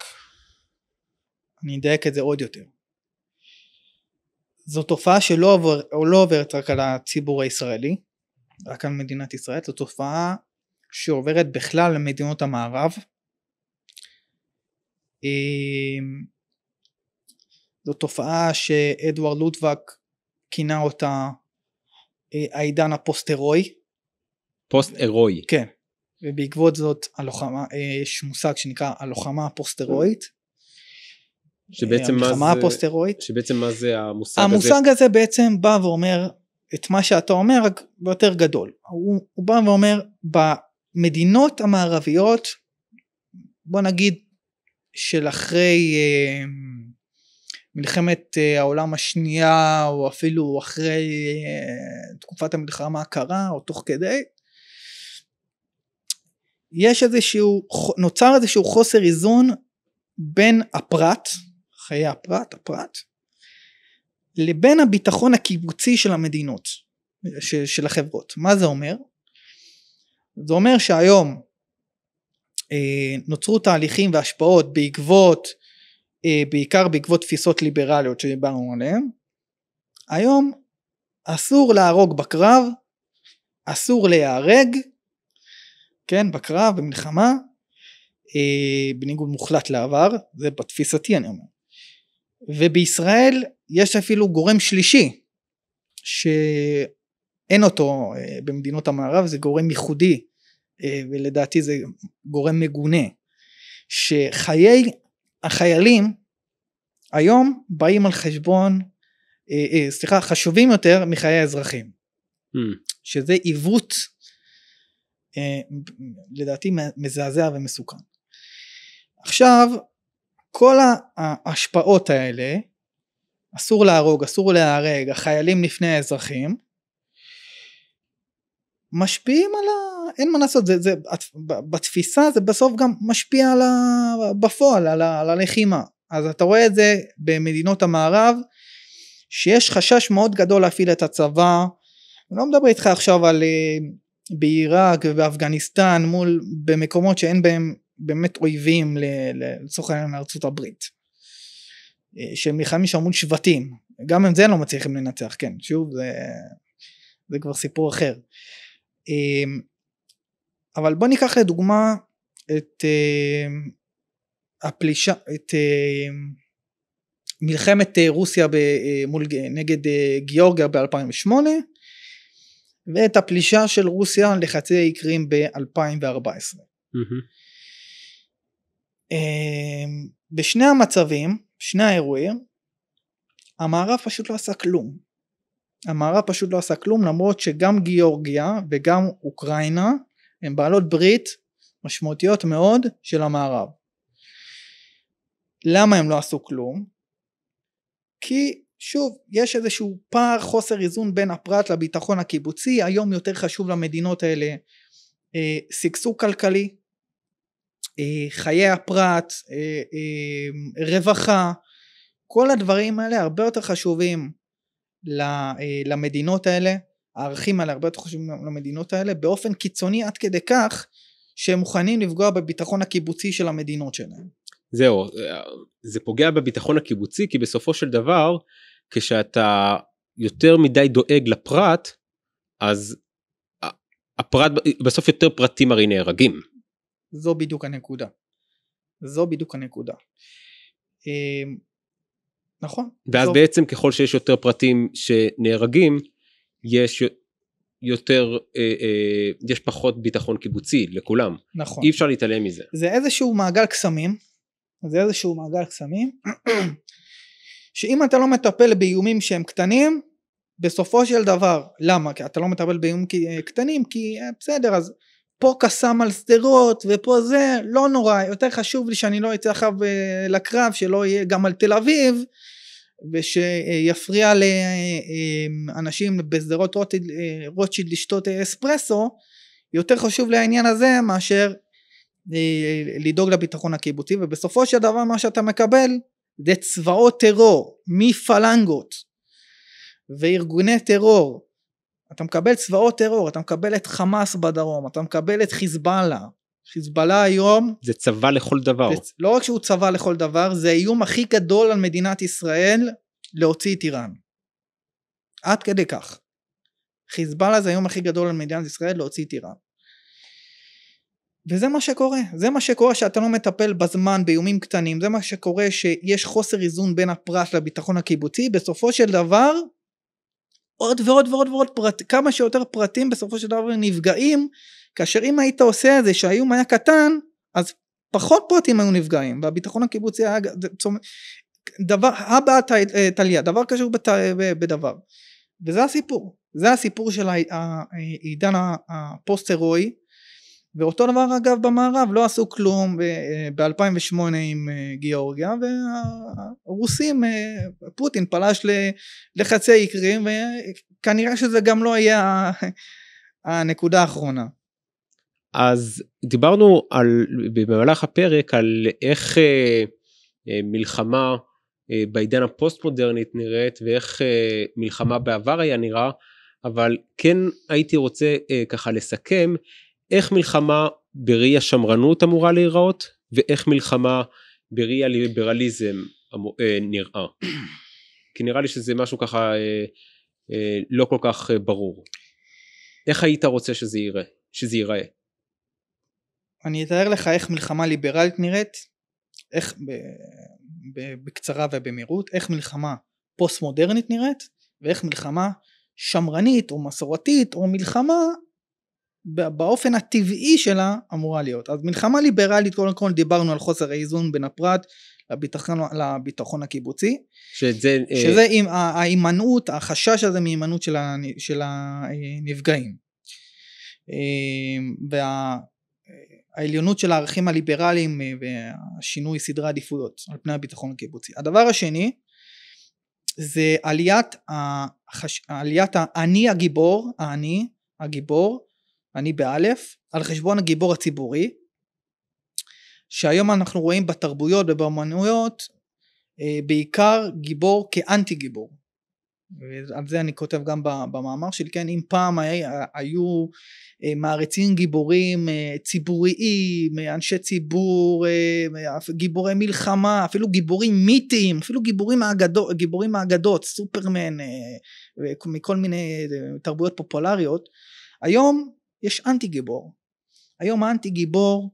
אני אדייק את זה עוד יותר. זו תופעה שלא עובר, לא עוברת רק על הציבור הישראלי, רק על מדינת ישראל, זו תופעה שעוברת בכלל למדינות המערב. אמ, זו תופעה שאדוארד לוטבק כינה אותה אה, העידן הפוסט הרואי פוסט הרואי כן, ובעקבות זאת הלוחמה, אה, יש מושג שנקרא הלוחמה הפוסט הרואית אה, שבעצם מה זה, שבעצם מה זה המושג, המושג הזה? המושג הזה בעצם בא ואומר את מה שאתה אומר רק ביותר גדול הוא, הוא בא ואומר במדינות המערביות בוא נגיד של אחרי אה, מלחמת אה, העולם השנייה או אפילו אחרי אה, תקופת המלחמה הקרה או תוך כדי יש איזשהו נוצר איזשהו חוסר איזון בין הפרט חיי הפרט הפרט לבין הביטחון הקיבוצי של המדינות, ש, של החברות. מה זה אומר? זה אומר שהיום אה, נוצרו תהליכים והשפעות בעקבות, אה, בעיקר בעקבות תפיסות ליברליות שדיברנו עליהן. היום אסור להרוג בקרב, אסור להיהרג, כן, בקרב, במלחמה, אה, בניגוד מוחלט לעבר, זה בתפיסתי אני אומר. ובישראל יש אפילו גורם שלישי שאין אותו אה, במדינות המערב זה גורם ייחודי אה, ולדעתי זה גורם מגונה שחיי החיילים היום באים על חשבון אה, סליחה חשובים יותר מחיי האזרחים mm. שזה עיוות לדעתי מזעזע ומסוכן עכשיו כל ההשפעות האלה אסור להרוג, אסור להיהרג, החיילים לפני האזרחים, משפיעים על ה... אין מה לעשות, זה, זה, בתפיסה זה בסוף גם משפיע על ה... בפועל, על, ה... על הלחימה. אז אתה רואה את זה במדינות המערב, שיש חשש מאוד גדול להפעיל את הצבא, אני לא מדבר איתך עכשיו על אה, בעיראק ובאפגניסטן מול במקומות שאין בהם באמת אויבים לצורך העניין ארצות הברית. שהם נלחמים שם מול שבטים גם עם זה לא מצליחים לנצח כן שוב זה, זה כבר סיפור אחר אמ, אבל בוא ניקח לדוגמה את אמ, הפלישה את אמ, מלחמת אה, רוסיה במול, אה, נגד אה, גיאורגיה ב-2008 ואת הפלישה של רוסיה לחצי האי קרים ב-2014. Mm-hmm. בשני המצבים שני האירועים המערב פשוט לא עשה כלום המערב פשוט לא עשה כלום למרות שגם גיאורגיה וגם אוקראינה הן בעלות ברית משמעותיות מאוד של המערב למה הם לא עשו כלום? כי שוב יש איזשהו פער חוסר איזון בין הפרט לביטחון הקיבוצי היום יותר חשוב למדינות האלה אה, שגשוג אה, כלכלי אה, חיי הפרט, אה, אה, רווחה, כל הדברים האלה הרבה יותר חשובים למדינות האלה, הערכים האלה הרבה יותר חשובים למדינות האלה באופן קיצוני עד כדי כך שהם מוכנים לפגוע בביטחון הקיבוצי של המדינות שלהם. זהו, זה פוגע בביטחון הקיבוצי כי בסופו של דבר כשאתה יותר מדי דואג לפרט אז הפרט בסוף יותר פרטים הרי נהרגים. זו בדיוק הנקודה. זו בדיוק הנקודה. אמ, נכון. ואז זו... בעצם ככל שיש יותר פרטים שנהרגים, יש יותר, אה, אה, יש פחות ביטחון קיבוצי לכולם. נכון. אי אפשר להתעלם מזה. זה איזשהו מעגל קסמים, זה איזשהו מעגל קסמים, שאם אתה לא מטפל באיומים שהם קטנים, בסופו של דבר, למה? כי אתה לא מטפל באיומים אה, קטנים, כי אה, בסדר, אז פה קסם על שדרות ופה זה, לא נורא, יותר חשוב לי שאני לא אצא אחריו אה, לקרב, שלא יהיה גם על תל אביב, ושיפריע לאנשים אה, בשדרות אה, רוטשילד לשתות אספרסו, יותר חשוב לי העניין הזה מאשר לדאוג לביטחון הקיבוצי, ובסופו של דבר מה שאתה מקבל זה צבאות טרור מפלנגות וארגוני טרור אתה מקבל צבאות טרור, אתה מקבל את חמאס בדרום, אתה מקבל את חיזבאללה. חיזבאללה היום... זה צבא לכל דבר. זה, לא רק שהוא צבא לכל דבר, זה האיום הכי גדול על מדינת ישראל להוציא את איראן. עד כדי כך. חיזבאללה זה האיום הכי גדול על מדינת ישראל להוציא את איראן. וזה מה שקורה, זה מה שקורה שאתה לא מטפל בזמן באיומים קטנים, זה מה שקורה שיש חוסר איזון בין הפרט לביטחון הקיבוצי, בסופו של דבר עוד ועוד ועוד ועוד פרט, כמה שיותר פרטים בסופו של דבר נפגעים, כאשר אם היית עושה את זה שהאיום היה קטן, אז פחות פרטים היו נפגעים, והביטחון הקיבוצי היה דבר, הבא אה, טליה, דבר קשור בת, אה, בדבר. וזה הסיפור, זה הסיפור של העידן אה, הפוסט-הירואי, ואותו דבר אגב במערב לא עשו כלום ב-2008 אה, עם אה, גיאורגיה והרוסים אה, פוטין פלש לחצי עיקרים וכנראה שזה גם לא היה הנקודה האחרונה. אז דיברנו על במהלך הפרק על איך אה, מלחמה אה, בעידן הפוסט מודרנית נראית ואיך אה, מלחמה בעבר היה נראה אבל כן הייתי רוצה אה, ככה לסכם איך מלחמה בראי השמרנות אמורה להיראות ואיך מלחמה בראי הליברליזם אמ-, אה, נראה. כי נראה לי שזה משהו ככה אה, אה, לא כל כך ברור. איך היית רוצה שזה ייראה? שזה ייראה? אני אתאר לך איך מלחמה ליברלית נראית, איך ב, ב, בקצרה ובמהירות, איך מלחמה פוסט מודרנית נראית ואיך מלחמה שמרנית או מסורתית או מלחמה באופן הטבעי שלה אמורה להיות. אז מלחמה ליברלית קודם כל דיברנו על חוסר האיזון בין הפרט לביטחון, לביטחון הקיבוצי. שזה, אה, שזה אה... עם ההימנעות, החשש הזה מהימנעות של, של הנפגעים. אה, והעליונות של הערכים הליברליים אה, והשינוי סדרי עדיפויות על פני הביטחון הקיבוצי. הדבר השני זה עליית, החש... עליית האני הגיבור, האני הגיבור אני באלף, על חשבון הגיבור הציבורי, שהיום אנחנו רואים בתרבויות ובאמנויות אה, בעיקר גיבור כאנטי גיבור. על זה אני כותב גם במאמר שלי, כן, אם פעם היו אה, מעריצים גיבורים אה, ציבוריים, אנשי ציבור, גיבורי מלחמה, אפילו גיבורים מיתיים, אפילו גיבורים מהאגדות, גיבורים מהאגדות, סופרמן, מכל מיני תרבויות פופולריות, היום יש אנטי גיבור. היום האנטי גיבור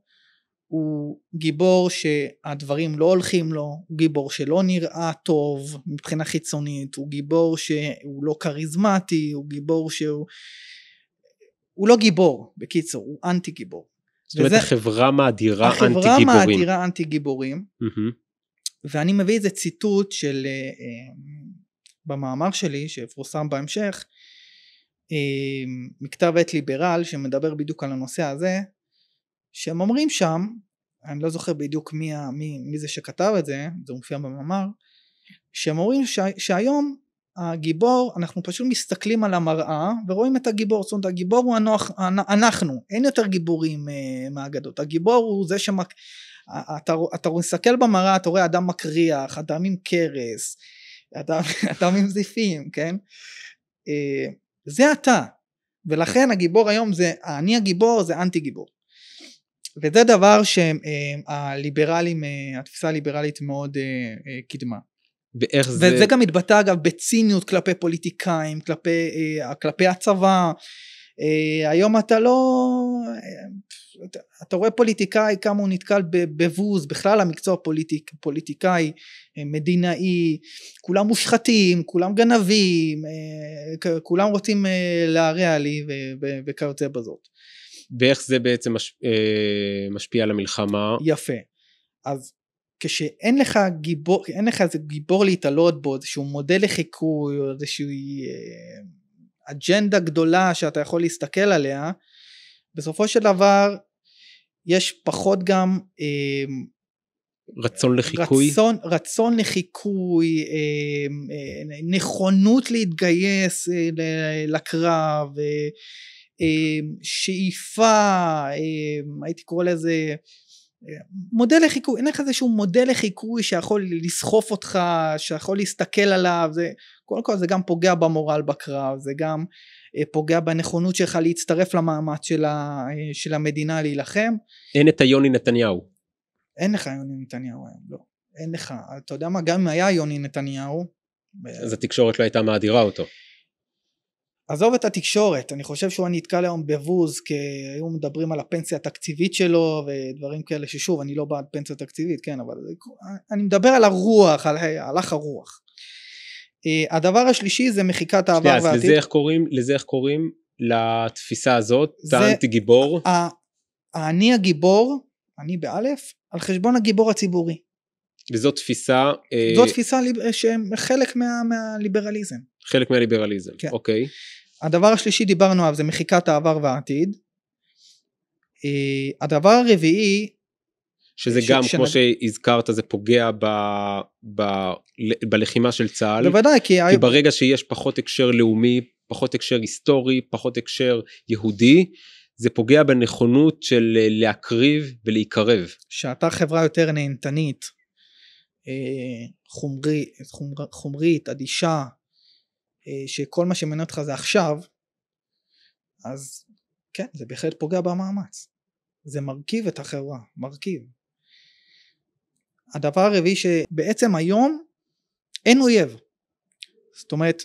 הוא גיבור שהדברים לא הולכים לו, הוא גיבור שלא נראה טוב מבחינה חיצונית, הוא גיבור שהוא לא כריזמטי, הוא גיבור שהוא... הוא לא גיבור, בקיצור, הוא אנטי גיבור. זאת אומרת, וזה... החברה מאדירה אנטי גיבורים. החברה מאדירה אנטי גיבורים, mm-hmm. ואני מביא איזה ציטוט של... אה, אה, במאמר שלי, שיפורסם בהמשך, מכתב עת ליברל שמדבר בדיוק על הנושא הזה שהם אומרים שם אני לא זוכר בדיוק מי, מי, מי זה שכתב את זה זה מופיע במאמר שהם אומרים שה, שהיום הגיבור אנחנו פשוט מסתכלים על המראה ורואים את הגיבור זאת אומרת הגיבור הוא הנוח, אנחנו אין יותר גיבורים אה, מהאגדות הגיבור הוא זה שמק... מסתכל במראה אתה רואה אדם מקריח אדם עם קרס אדם, אדם עם זיפים כן אה, זה אתה. ולכן הגיבור היום זה, אני הגיבור זה אנטי גיבור. וזה דבר שהליברלים, אה, אה, התפיסה הליברלית מאוד אה, קידמה. ואיך זה... וזה גם מתבטא אגב בציניות כלפי פוליטיקאים, כלפי, כלפי הצבא. היום אתה לא... אתה, אתה רואה פוליטיקאי כמה הוא נתקל בבוז בכלל המקצוע פוליטיק, פוליטיקאי אה, מדינאי כולם מושחתים כולם גנבים אה, כולם רוצים אה, להרע לי וכיוצא בזאת ואיך זה בעצם מש, משפיע על המלחמה יפה אז כשאין לך גיבור, אין לך איזה גיבור להתעלות בו, איזשהו מודל לחיקוי, או איזושהי אג'נדה גדולה שאתה יכול להסתכל עליה, בסופו של דבר יש פחות גם אמ, רצון לחיקוי? רצון, רצון לחיקוי, אמ, אה, נכונות להתגייס אה, לקרב, אה, אמ, שאיפה, הייתי קורא לזה מודל לחיקוי, אין לך איזשהו מודל לחיקוי שיכול לסחוף אותך, שיכול להסתכל עליו, זה, קודם כל זה גם פוגע במורל בקרב, זה גם אה, פוגע בנכונות שלך להצטרף למאמץ של, ה, אה, של המדינה להילחם. אין את היוני נתניהו. אין לך יוני נתניהו היום, לא. אין לך. אתה יודע מה, גם אם היה יוני נתניהו... אז ב... התקשורת לא הייתה מאדירה אותו. עזוב את התקשורת, אני חושב שהוא היה נתקל היום בבוז, כי היו מדברים על הפנסיה התקציבית שלו ודברים כאלה ששוב, אני לא בעד פנסיה תקציבית, כן, אבל אני מדבר על הרוח, על הלך הרוח. אה, הדבר השלישי זה מחיקת העבר והעתיד. לזה איך קוראים? לזה איך קוראים? לתפיסה הזאת? זה האנטי גיבור? אני הגיבור, אני באלף, על חשבון הגיבור הציבורי. וזו תפיסה... אה, זו תפיסה אה, שהם חלק מה, מהליברליזם. חלק מהליברליזם, כן. אוקיי. הדבר השלישי דיברנו עליו זה מחיקת העבר והעתיד. הדבר הרביעי שזה ש... גם ש... כמו שהזכרת זה פוגע ב... ב... בלחימה של צה"ל. בוודאי כי... כי ברגע שיש פחות הקשר לאומי פחות הקשר היסטורי פחות הקשר יהודי. זה פוגע בנכונות של אה, להקריב ולהיקרב. שאתה חברה יותר נהנתנית, אה, חומרי, חומר, חומרית, אדישה, אה, שכל מה שמעניין אותך זה עכשיו, אז כן, זה בהחלט פוגע במאמץ. זה מרכיב את החברה, מרכיב. הדבר הרביעי שבעצם היום אין אויב זאת אומרת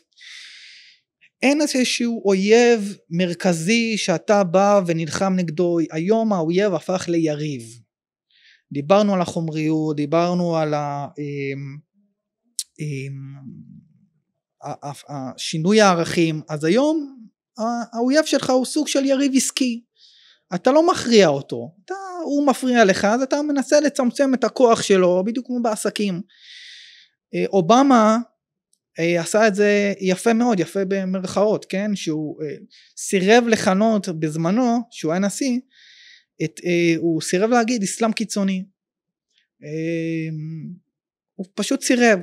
אין איזשהו אויב מרכזי שאתה בא ונלחם נגדו היום האויב הפך ליריב דיברנו על החומריות דיברנו על ה... אמ, אמ, השינוי הערכים אז היום האויב שלך הוא סוג של יריב עסקי אתה לא מכריע אותו, אתה, הוא מפריע לך אז אתה מנסה לצמצם את הכוח שלו בדיוק כמו בעסקים. אה, אובמה אה, עשה את זה יפה מאוד, יפה במרכאות, כן? שהוא אה, סירב לכנות בזמנו, שהוא היה נשיא, את, הוא סירב להגיד אסלאם קיצוני. הוא פשוט סירב.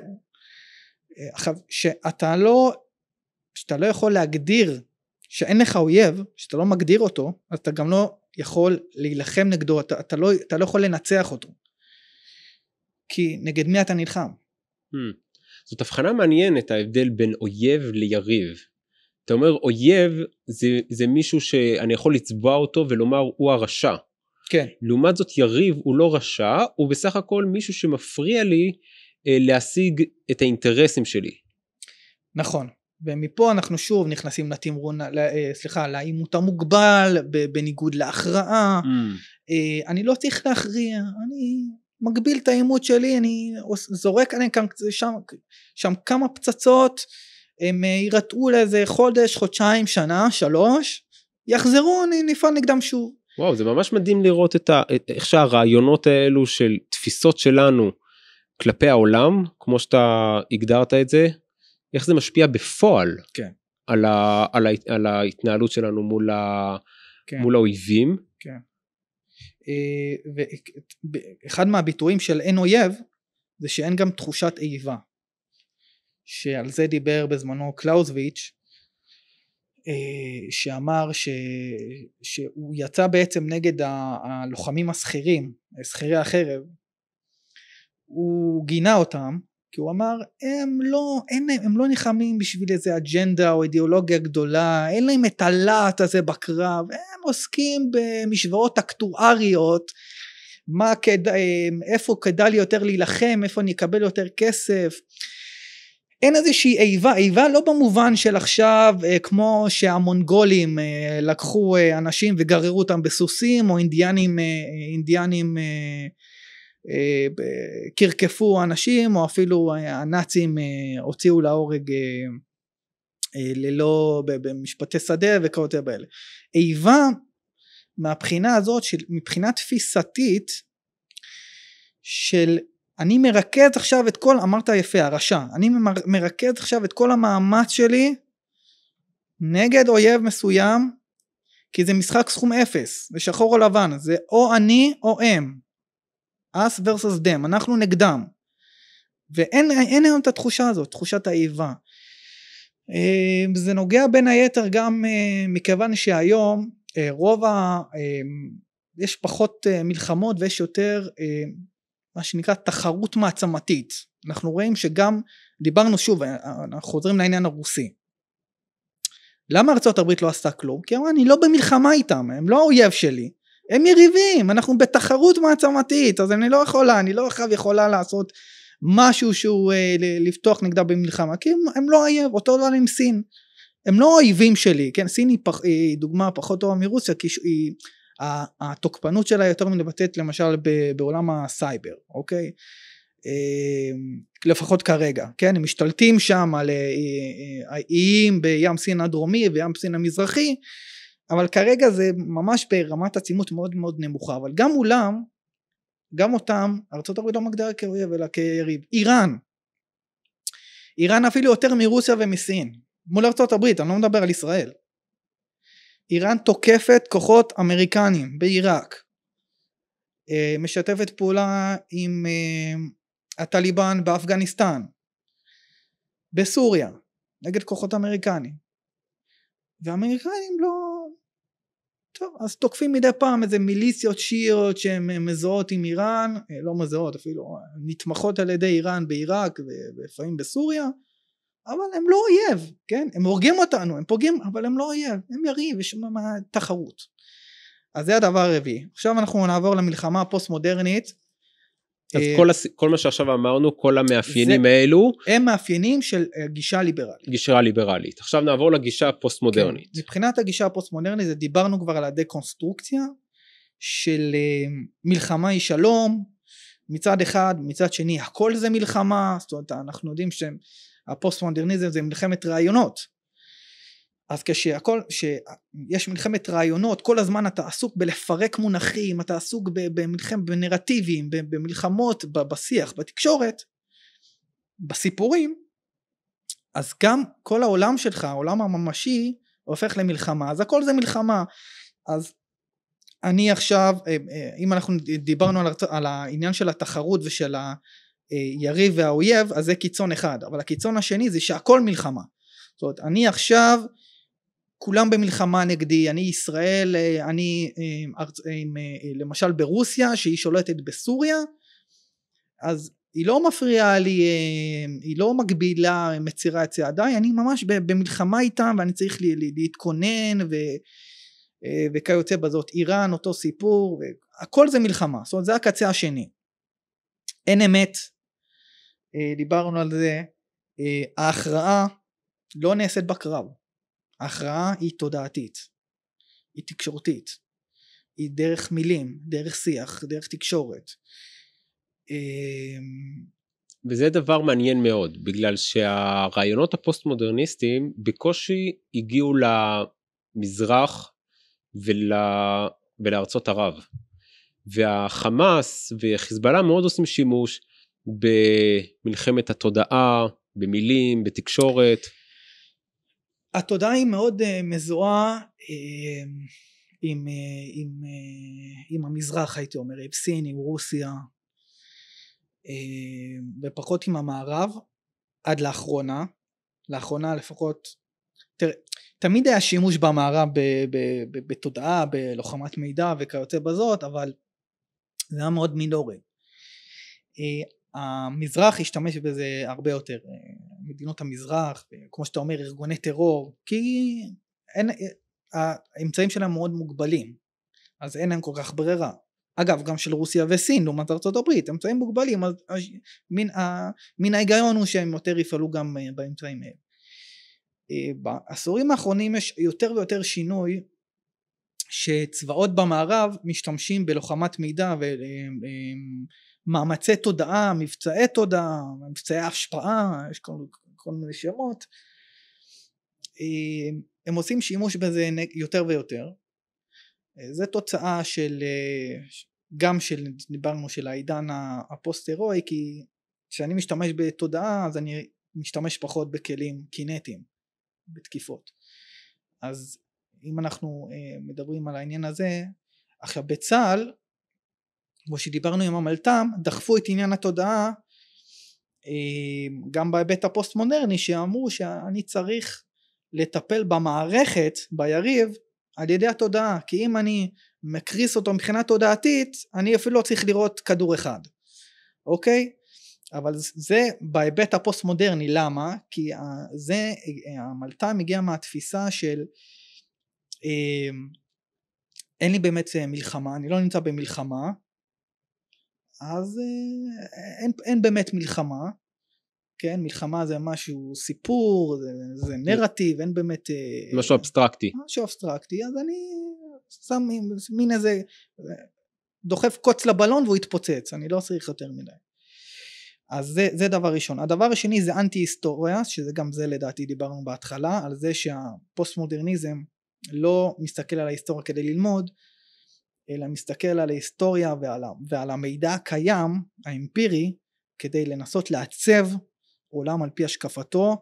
עכשיו, שאתה לא, שאתה לא יכול להגדיר שאין לך אויב, שאתה לא מגדיר אותו, אז אתה גם לא יכול להילחם נגדו, אתה, אתה, לא, אתה לא יכול לנצח אותו. כי נגד מי אתה נלחם? Hmm. זאת הבחנה מעניינת ההבדל בין אויב ליריב. אתה אומר אויב זה, זה מישהו שאני יכול לצבוע אותו ולומר הוא הרשע. כן. לעומת זאת יריב הוא לא רשע, הוא בסך הכל מישהו שמפריע לי אה, להשיג את האינטרסים שלי. נכון, ומפה אנחנו שוב נכנסים לתמרון, אה, סליחה, לעימות המוגבל, בניגוד להכרעה. Mm. אה, אני לא צריך להכריע, אני מגביל את העימות שלי, אני זורק עליהם כאן, שם, שם כמה פצצות, הם אה, יירתעו לאיזה חודש, חודשיים, שנה, שלוש, יחזרו, אני נפעל נגדם שוב. וואו, זה ממש מדהים לראות את ה... איך שהרעיונות האלו של תפיסות שלנו כלפי העולם, כמו שאתה הגדרת את זה, איך זה משפיע בפועל כן. על, ה, על, ה, על ההתנהלות שלנו מול, ה, כן. מול האויבים. כן. אה, ואחד מהביטויים של אין אויב זה שאין גם תחושת איבה. שעל זה דיבר בזמנו קלאוזוויץ', אה, שאמר ש... שהוא יצא בעצם נגד הלוחמים השכירים, שכירי אה, החרב, הוא גינה אותם כי הוא אמר הם לא, אין הם לא נלחמים בשביל איזה אג'נדה או אידיאולוגיה גדולה, אין להם את הלהט הזה בקרב, הם עוסקים במשוואות אקטואריות, מה כדאי, איפה כדאי לי יותר להילחם, איפה אני אקבל יותר כסף. אין איזושהי איבה, איבה לא במובן של עכשיו אה, כמו שהמונגולים אה, לקחו אה, אנשים וגררו אותם בסוסים או אינדיאנים, אה, אינדיאנים אה, קרקפו אנשים או אפילו הנאצים אה, הוציאו להורג אה, אה, ללא במשפטי שדה וכיוצא באלה. איבה מהבחינה הזאת של מבחינה תפיסתית של אני מרכז עכשיו את כל אמרת יפה הרשע אני מרכז עכשיו את כל המאמץ שלי נגד אויב מסוים כי זה משחק סכום אפס זה שחור או לבן זה או אני או הם us versus them, אנחנו נגדם. ואין היום את התחושה הזאת, תחושת האיבה. אמ, זה נוגע בין היתר גם אה, מכיוון שהיום אה, רוב ה... אה, יש פחות מלחמות ויש יותר מה שנקרא תחרות מעצמתית. אנחנו רואים שגם, דיברנו שוב, אנחנו חוזרים לעניין הרוסי. למה ארצות הברית לא עשתה כלום? כי אמרה אני לא במלחמה איתם, הם לא האויב שלי. הם יריבים, אנחנו בתחרות מעצמתית, אז אני לא יכולה, אני לא עכשיו יכולה לעשות משהו שהוא אה, לפתוח נגדה במלחמה, כי הם, הם לא אויב, אותו דבר עם סין. הם לא אויבים שלי, כן, סין היא, פח, היא דוגמה פחות טובה מרוסיה, כי היא, התוקפנות שלה יותר מתבטאת למשל ב, בעולם הסייבר, אוקיי? אמ, לפחות כרגע, כן? הם משתלטים שם על אה, אה, איים בים סין הדרומי וים סין המזרחי, אבל כרגע זה ממש ברמת עצימות מאוד מאוד נמוכה אבל גם מולם גם אותם ארצות הברית לא מגדירה כאויב אלא כיריב איראן איראן אפילו יותר מרוסיה ומסין מול ארצות הברית אני לא מדבר על ישראל איראן תוקפת כוחות אמריקנים בעיראק אה, משתפת פעולה עם אה, הטליבן באפגניסטן בסוריה נגד כוחות אמריקנים והאמריקנים לא טוב, אז תוקפים מדי פעם איזה מיליציות שיעיות שהן אה, מזוהות עם איראן, אה, לא מזוהות אפילו, אה, נתמכות על ידי איראן בעיראק ולפעמים בסוריה, אבל הם לא אויב, כן? הם הורגים אותנו, הם פוגעים, אבל הם לא אויב, הם יריב, יש שם תחרות. אז זה הדבר הרביעי. עכשיו אנחנו נעבור למלחמה הפוסט מודרנית, אז אה, כל, הס... כל מה שעכשיו אמרנו, כל המאפיינים זה... האלו... הם מאפיינים של אה, גישה ליברלית. גישה ליברלית. עכשיו נעבור לגישה הפוסט-מודרנית. כן, מבחינת הגישה הפוסט-מודרנית, דיברנו כבר על הדה-קונסטרוקציה של אה, מלחמה היא שלום, מצד אחד, מצד שני, הכל זה מלחמה, זאת אומרת, אנחנו יודעים שהפוסט-מודרניזם זה מלחמת רעיונות. אז כשהכל, כשיש מלחמת רעיונות, כל הזמן אתה עסוק בלפרק מונחים, אתה עסוק במלחמת, בנרטיבים, במלחמות, בשיח, בתקשורת, בסיפורים, אז גם כל העולם שלך, העולם הממשי, הופך למלחמה, אז הכל זה מלחמה. אז אני עכשיו, אה, אה, אם אנחנו דיברנו על, על העניין של התחרות ושל היריב והאויב, אז זה קיצון אחד, אבל הקיצון השני זה שהכל מלחמה. זאת אומרת, אני עכשיו כולם במלחמה נגדי אני ישראל אה, אני אה, אה, למשל ברוסיה שהיא שולטת בסוריה אז היא לא מפריעה לי היא לא מגבילה מצירה את צעדיי אני ממש במלחמה איתם ואני צריך להתכונן ו... וכיוצא בזאת איראן אותו סיפור הכל זה מלחמה זאת אומרת זה הקצה השני אין אמת דיברנו על זה ההכרעה לא נעשית בקרב ההכרעה היא תודעתית, היא תקשורתית, היא דרך מילים, דרך שיח, דרך תקשורת. אמ, וזה דבר מעניין מאוד, בגלל שהרעיונות הפוסט-מודרניסטיים בקושי הגיעו למזרח ול... ולארצות ערב. והחמאס וחיזבאללה מאוד עושים שימוש במלחמת התודעה, במילים, בתקשורת. התודעה היא מאוד אה, מזוהה אה, עם, אה, עם, עם המזרח הייתי אומר עם סין עם רוסיה ופחות עם המערב עד לאחרונה לאחרונה לפחות תראה תמיד היה שימוש במערב ב- ב- ב- בתודעה בלוחמת מידע וכיוצא בזאת אבל זה היה מאוד מינורי המזרח השתמש בזה הרבה יותר מדינות המזרח כמו שאתה אומר ארגוני טרור כי אין, אה, האמצעים שלהם מאוד מוגבלים אז אין להם כל כך ברירה אגב גם של רוסיה וסין לעומת ארצות הברית אמצעים מוגבלים אז אז מן, ה, מן ההיגיון הוא שהם יותר יפעלו גם אה, באמצעים האלה אה, בעשורים האחרונים יש יותר ויותר שינוי שצבאות במערב משתמשים בלוחמת מידע ו, מאמצי תודעה, מבצעי תודעה, מבצעי השפעה, יש כל, כל מיני שמות. אה, הם עושים שימוש בזה יותר ויותר. אה, זה תוצאה של, אה, גם של, דיברנו של העידן הפוסט-הירואי, כי כשאני משתמש בתודעה אז אני משתמש פחות בכלים קינטיים, בתקיפות. אז אם אנחנו מדברים על העניין הזה, עכשיו בצה"ל כמו שדיברנו עם המלת"ם, דחפו את עניין התודעה אה, גם בהיבט הפוסט מודרני שאמרו שאני צריך לטפל במערכת, ביריב, על ידי התודעה, כי אם אני מקריס אותו מבחינה תודעתית, אני אפילו לא צריך לראות כדור אחד, אוקיי? אבל זה בהיבט הפוסט מודרני, למה? כי זה, המלת"ם אה, הגיע מהתפיסה של אה, אין לי באמת מלחמה, אני לא נמצא במלחמה, אז אה, אין, אין באמת מלחמה, כן, מלחמה זה משהו, סיפור, זה, זה נרטיב, אין באמת... אה, משהו אבסטרקטי. משהו אבסטרקטי, אז אני שם מין איזה, דוחף קוץ לבלון והוא יתפוצץ, אני לא צריך יותר מדי. אז זה, זה דבר ראשון. הדבר השני זה אנטי היסטוריה, שזה גם זה לדעתי דיברנו בהתחלה, על זה שהפוסט מודרניזם לא מסתכל על ההיסטוריה כדי ללמוד, אלא מסתכל על ההיסטוריה ועל, ועל המידע הקיים האמפירי כדי לנסות לעצב עולם על פי השקפתו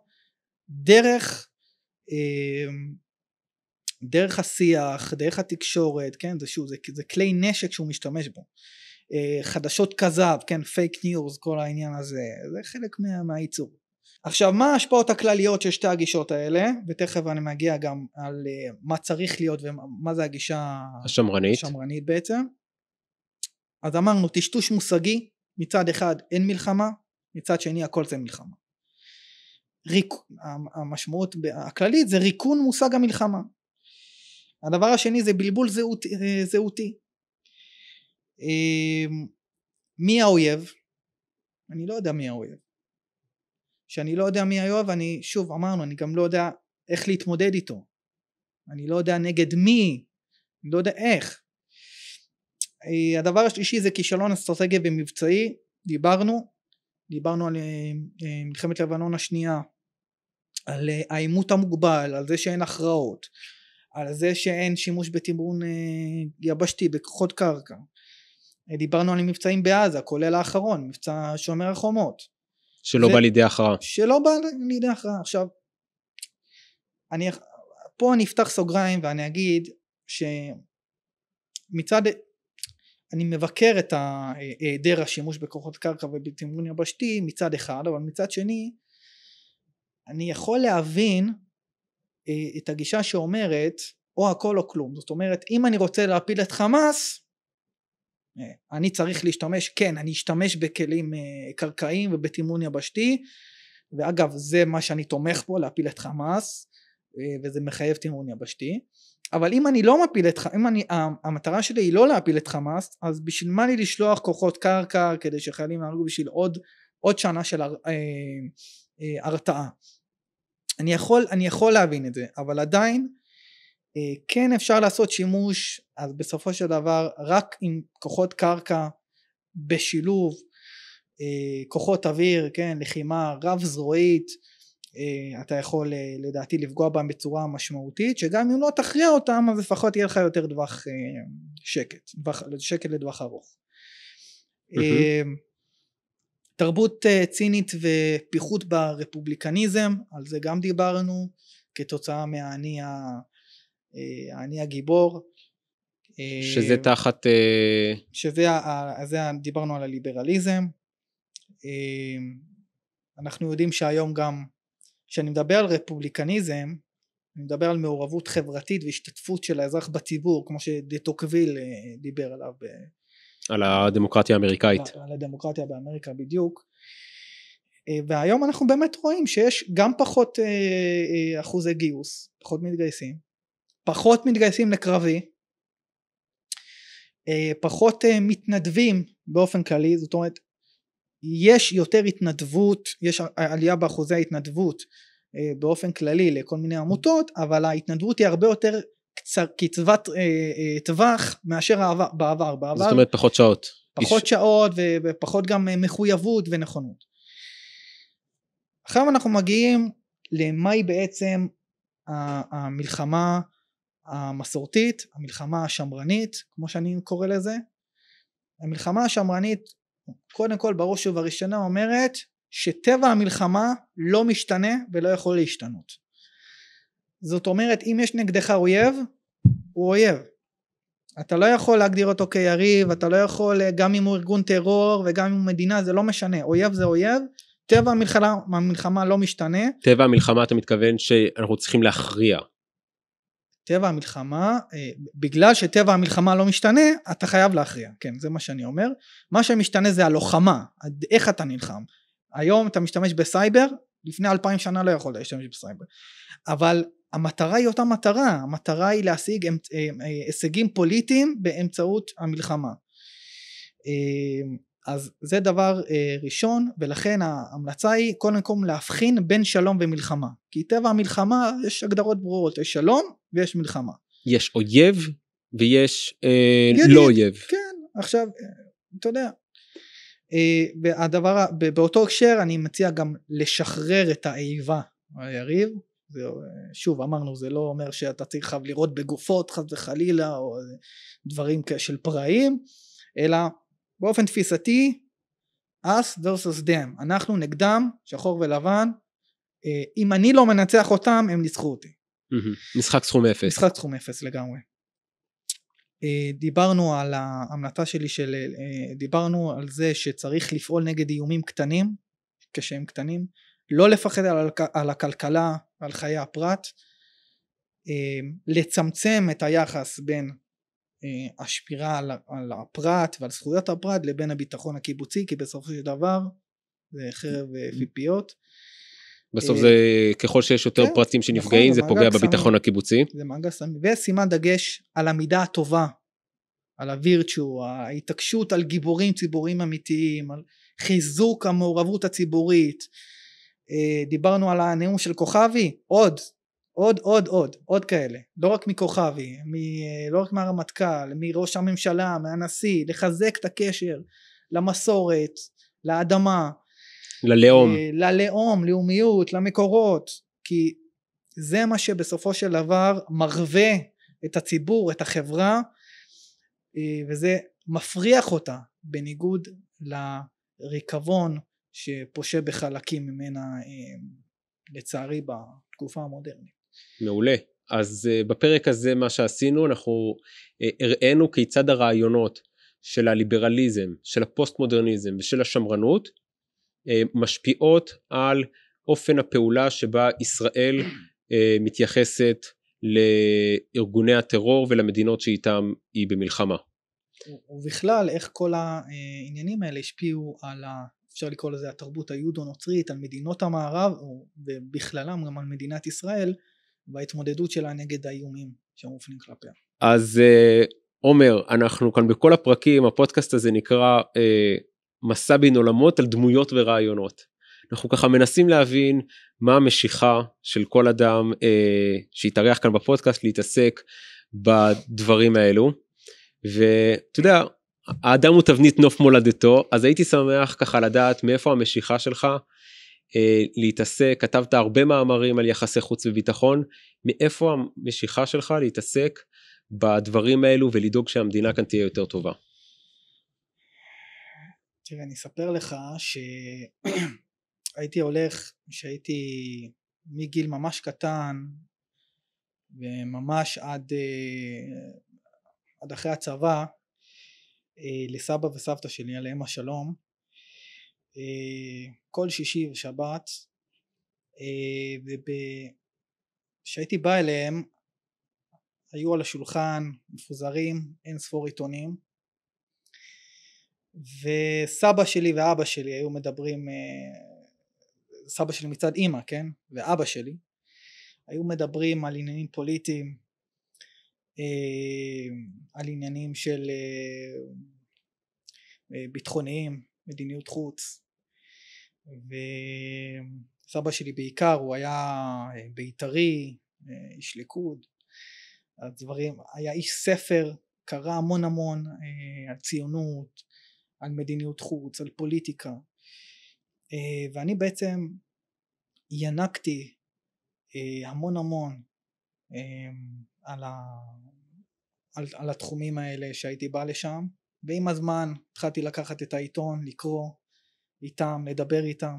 דרך אה, דרך השיח, דרך התקשורת, כן, זה שוב, זה, זה כלי נשק שהוא משתמש בו. אה, חדשות כזב, כן, פייק ניוז, כל העניין הזה, זה חלק מה, מהייצור. עכשיו מה ההשפעות הכלליות של שתי הגישות האלה ותכף אני מגיע גם על אה, מה צריך להיות ומה זה הגישה השמרנית, השמרנית בעצם אז אמרנו טשטוש מושגי מצד אחד אין מלחמה מצד שני הכל זה מלחמה ריק, המשמעות הכללית זה ריקון מושג המלחמה הדבר השני זה בלבול זהות, אה, זהותי אה, מי האויב? אני לא יודע מי האויב שאני לא יודע מי היו ואני שוב אמרנו אני גם לא יודע איך להתמודד איתו אני לא יודע נגד מי אני לא יודע איך אה, הדבר השלישי זה כישלון אסטרטגי ומבצעי דיברנו דיברנו על אה, אה, מלחמת לבנון השנייה על העימות המוגבל על זה שאין הכרעות על זה שאין שימוש בתמרון יבשתי בכוחות קרקע דיברנו על מבצעים בעזה כולל האחרון מבצע שומר החומות שלא ו- בא לידי הכרעה. שלא בא לידי הכרעה. עכשיו, אני, פה אני אפתח סוגריים ואני אגיד שמצד, אני מבקר את היעדר השימוש בכוחות קרקע ובתמרון יבשתי מצד אחד, אבל מצד שני, אני יכול להבין אה, את הגישה שאומרת או הכל או כלום. זאת אומרת, אם אני רוצה להפיל את חמאס, אה, אני צריך להשתמש כן אני אשתמש בכלים אה, קרקעיים ובתימון יבשתי ואגב זה מה שאני תומך בו להפיל את חמאס אה, וזה מחייב תימון יבשתי אבל אם אני לא מפיל את חמאס, אם אני המטרה שלי היא לא להפיל את חמאס אז בשביל מה לי לשלוח כוחות קרקע כדי שחיילים יהרגו בשביל עוד עוד שנה של הר, אה, אה, הרתעה אני יכול אני יכול להבין את זה אבל עדיין אה, כן אפשר לעשות שימוש אז בסופו של דבר רק עם כוחות קרקע בשילוב אה, כוחות אוויר כן לחימה רב זרועית אה, אתה יכול לדעתי לפגוע בהם בצורה משמעותית שגם אם לא תכריע אותם אז לפחות יהיה לך יותר טווח שקט שקט לטווח ארוך תרבות צינית ופיחות ברפובליקניזם על זה גם דיברנו כתוצאה מהאני אה, אני הגיבור שזה אה, תחת אה, שזה זה דיברנו על הליברליזם אנחנו יודעים שהיום גם כשאני מדבר על רפובליקניזם אני מדבר על מעורבות חברתית והשתתפות של האזרח בציבור כמו שדה טוקוויל דיבר עליו על הדמוקרטיה האמריקאית על הדמוקרטיה באמריקה בדיוק והיום אנחנו באמת רואים שיש גם פחות אחוזי גיוס פחות מתגייסים פחות מתגייסים לקרבי, אה, פחות אה, מתנדבים באופן כללי, זאת אומרת יש יותר התנדבות, יש עלייה באחוזי ההתנדבות אה, באופן כללי לכל מיני עמותות, אבל ההתנדבות היא הרבה יותר קצר, קצבת טווח מאשר העבר, בעבר, בעבר. זאת אומרת פחות שעות. פחות איש... שעות ופחות גם מחויבות ונכונות. עכשיו אנחנו מגיעים למה היא בעצם המלחמה המסורתית, המלחמה השמרנית, כמו שאני קורא לזה. המלחמה השמרנית קודם כל בראש ובראשונה אומרת שטבע המלחמה לא משתנה ולא יכול להשתנות. זאת אומרת אם יש נגדך אויב הוא אויב אתה לא יכול להגדיר אותו כיריב אתה לא יכול גם אם הוא ארגון טרור וגם אם הוא מדינה זה לא משנה אויב זה אויב טבע המלחמה, המלחמה לא משתנה. טבע המלחמה אתה מתכוון שאנחנו צריכים להכריע טבע המלחמה, אה, בגלל שטבע המלחמה לא משתנה, אתה חייב להכריע, כן, זה מה שאני אומר. מה שמשתנה זה הלוחמה, איך אתה נלחם. היום אתה משתמש בסייבר, לפני אלפיים שנה לא יכולת להשתמש בסייבר. אבל המטרה היא אותה מטרה, המטרה היא להשיג אמ-, אה, אה, הישגים פוליטיים באמצעות המלחמה. אז זה דבר אה, ראשון ולכן ההמלצה היא קודם כל להבחין בין שלום ומלחמה כי טבע המלחמה יש הגדרות ברורות יש שלום ויש מלחמה. יש אויב ויש אה, ידיד, לא אויב. כן עכשיו אה, אתה יודע אה, והדבר באותו הקשר אני מציע גם לשחרר את האיבה היריב זה, אה, שוב אמרנו זה לא אומר שאתה צריך לראות בגופות חס וחלילה או אה, דברים של פראים אלא באופן תפיסתי us versus them אנחנו נגדם שחור ולבן אה, אם אני לא מנצח אותם הם ניצחו אותי משחק סכום אפס משחק סכום אפס לגמרי אה, דיברנו על ההמלטה שלי של אה, דיברנו על זה שצריך לפעול נגד איומים קטנים כשהם קטנים לא לפחד על, על הכלכלה על חיי הפרט לצמצם את היחס בין אה, השפירה על, על הפרט ועל זכויות הפרט לבין הביטחון הקיבוצי כי בסופו של דבר זה חרב אה, פיפיות. בסוף אה, זה ככל שיש יותר כן, פרטים נכון, שנפגעים נכון, זה פוגע בביטחון הקיבוצי. זה מעגל סמי וסימן דגש על המידה הטובה, על הווירצ'ו, ההתעקשות על גיבורים ציבוריים אמיתיים, על חיזוק המעורבות הציבורית. דיברנו על הנאום של כוכבי עוד עוד עוד עוד עוד כאלה לא רק מכוכבי מ, לא רק מהרמטכ"ל מראש הממשלה מהנשיא לחזק את הקשר למסורת לאדמה ללאום אה, ללאום לאומיות למקורות כי זה מה שבסופו של דבר מרווה את הציבור את החברה אה, וזה מפריח אותה בניגוד לריקבון שפושה בחלקים ממנה אה, לצערי בתקופה המודרנית מעולה. אז אה, בפרק הזה מה שעשינו אנחנו אה, הראינו כיצד הרעיונות של הליברליזם, של הפוסט מודרניזם ושל השמרנות אה, משפיעות על אופן הפעולה שבה ישראל מתייחסת לארגוני הטרור ולמדינות שאיתם היא במלחמה. ובכלל איך כל העניינים האלה השפיעו על ה... אפשר לקרוא לזה התרבות היהודו-נוצרית, על מדינות המערב ובכללם גם על מדינת ישראל וההתמודדות שלה נגד האיומים שמופנים כלפיה. אז אה, עומר, אנחנו כאן בכל הפרקים, הפודקאסט הזה נקרא אה, מסע בין עולמות על דמויות ורעיונות. אנחנו ככה מנסים להבין מה המשיכה של כל אדם אה, שהתארח כאן בפודקאסט להתעסק בדברים האלו. ואתה יודע, האדם הוא תבנית נוף מולדתו, אז הייתי שמח ככה לדעת מאיפה המשיכה שלך אה, להתעסק, כתבת הרבה מאמרים על יחסי חוץ וביטחון, מאיפה המשיכה שלך להתעסק בדברים האלו ולדאוג שהמדינה כאן תהיה יותר טובה? תראה, אני אספר לך שהייתי הולך, שהייתי מגיל ממש קטן וממש עד, אה, עד אחרי הצבא אה, לסבא וסבתא שלי עליהם השלום כל שישי ושבת אה, וכשהייתי בא אליהם היו על השולחן מפוזרים אין ספור עיתונים וסבא שלי ואבא שלי היו מדברים אה, סבא שלי מצד אימא כן ואבא שלי היו מדברים על עניינים פוליטיים אה, על עניינים של ביטחוניים מדיניות חוץ וסבא שלי בעיקר הוא היה אה, בית"רי, אה, איש ליכוד, הדברים, היה איש ספר, קרא המון המון אה, על ציונות, על מדיניות חוץ, על פוליטיקה ואני בעצם ינקתי המון המון על, ה, על, על התחומים האלה שהייתי בא לשם ועם הזמן התחלתי לקחת את העיתון לקרוא איתם, לדבר איתם.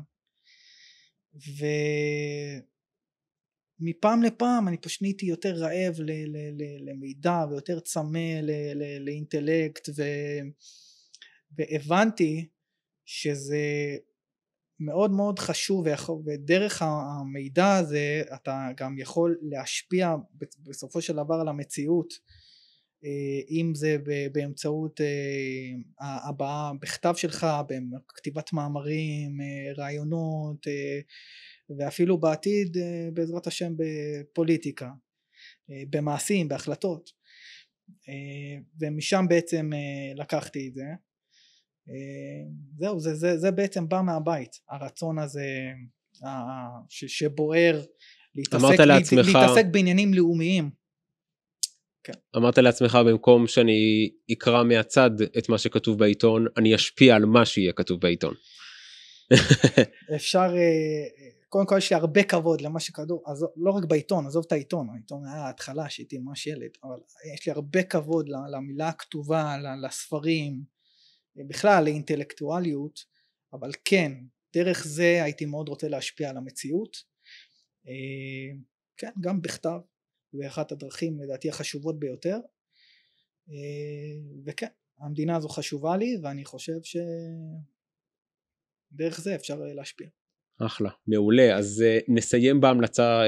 ומפעם לפעם אני פשוט נהייתי יותר רעב ל... ל... ל... למידע ויותר צמא ל... ל... לאינטלקט ו... והבנתי שזה מאוד מאוד חשוב ודרך המידע הזה אתה גם יכול להשפיע בסופו של דבר על המציאות אה, אם זה באמצעות אה, הבעה בכתב שלך, בכתיבת מאמרים, אה, רעיונות ואפילו בעתיד בעזרת השם בפוליטיקה, במעשים, בהחלטות ומשם בעצם לקחתי את זה זהו זה, זה, זה בעצם בא מהבית הרצון הזה ש, שבוער להתעסק, לעצמך, להתעסק בעניינים לאומיים כן. אמרת לעצמך במקום שאני אקרא מהצד את מה שכתוב בעיתון אני אשפיע על מה שיהיה כתוב בעיתון. אפשר אה, קודם כל יש לי הרבה כבוד למה שכתוב לא רק בעיתון עזוב את העיתון העיתון היה ההתחלה שהייתי ממש ילד אבל יש לי הרבה כבוד למילה הכתובה לספרים אה, בכלל לאינטלקטואליות אבל כן דרך זה הייתי מאוד רוצה להשפיע על המציאות אה, כן גם בכתב ואחת הדרכים לדעתי החשובות ביותר אה, וכן המדינה הזו חשובה לי ואני חושב שדרך זה אפשר אה, להשפיע. אחלה מעולה אז אה, נסיים בהמלצה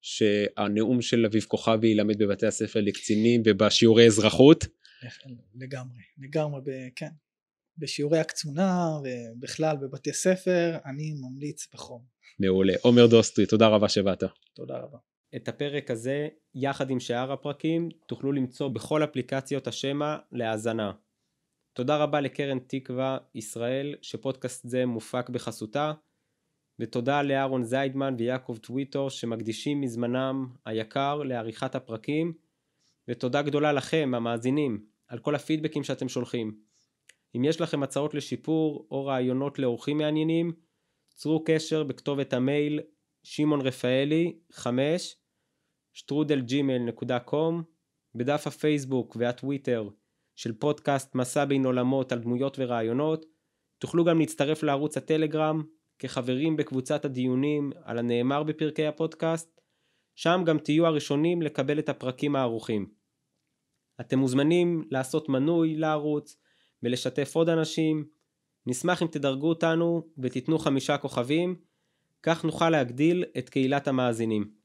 שהנאום של אביב כוכבי ילמד בבתי הספר לקצינים ובשיעורי אזרחות. לגמרי לגמרי כן בשיעורי הקצונה ובכלל בבתי ספר אני ממליץ בחום. מעולה עומר דוסטרי תודה רבה שבאת. תודה רבה. את הפרק הזה יחד עם שאר הפרקים תוכלו למצוא בכל אפליקציות השמע להאזנה. תודה רבה לקרן תקווה ישראל שפודקאסט זה מופק בחסותה ותודה לאהרון זיידמן ויעקב טוויטו שמקדישים מזמנם היקר לעריכת הפרקים ותודה גדולה לכם המאזינים על כל הפידבקים שאתם שולחים. אם יש לכם הצעות לשיפור או רעיונות לאורחים מעניינים צרו קשר בכתובת המייל שמעון רפאלי 5 שטרודלג'ימל.קום, בדף הפייסבוק והטוויטר של פודקאסט מסע בין עולמות על דמויות ורעיונות, תוכלו גם להצטרף לערוץ הטלגרם כחברים בקבוצת הדיונים על הנאמר בפרקי הפודקאסט, שם גם תהיו הראשונים לקבל את הפרקים הערוכים. אתם מוזמנים לעשות מנוי לערוץ ולשתף עוד אנשים, נשמח אם תדרגו אותנו ותיתנו חמישה כוכבים, כך נוכל להגדיל את קהילת המאזינים.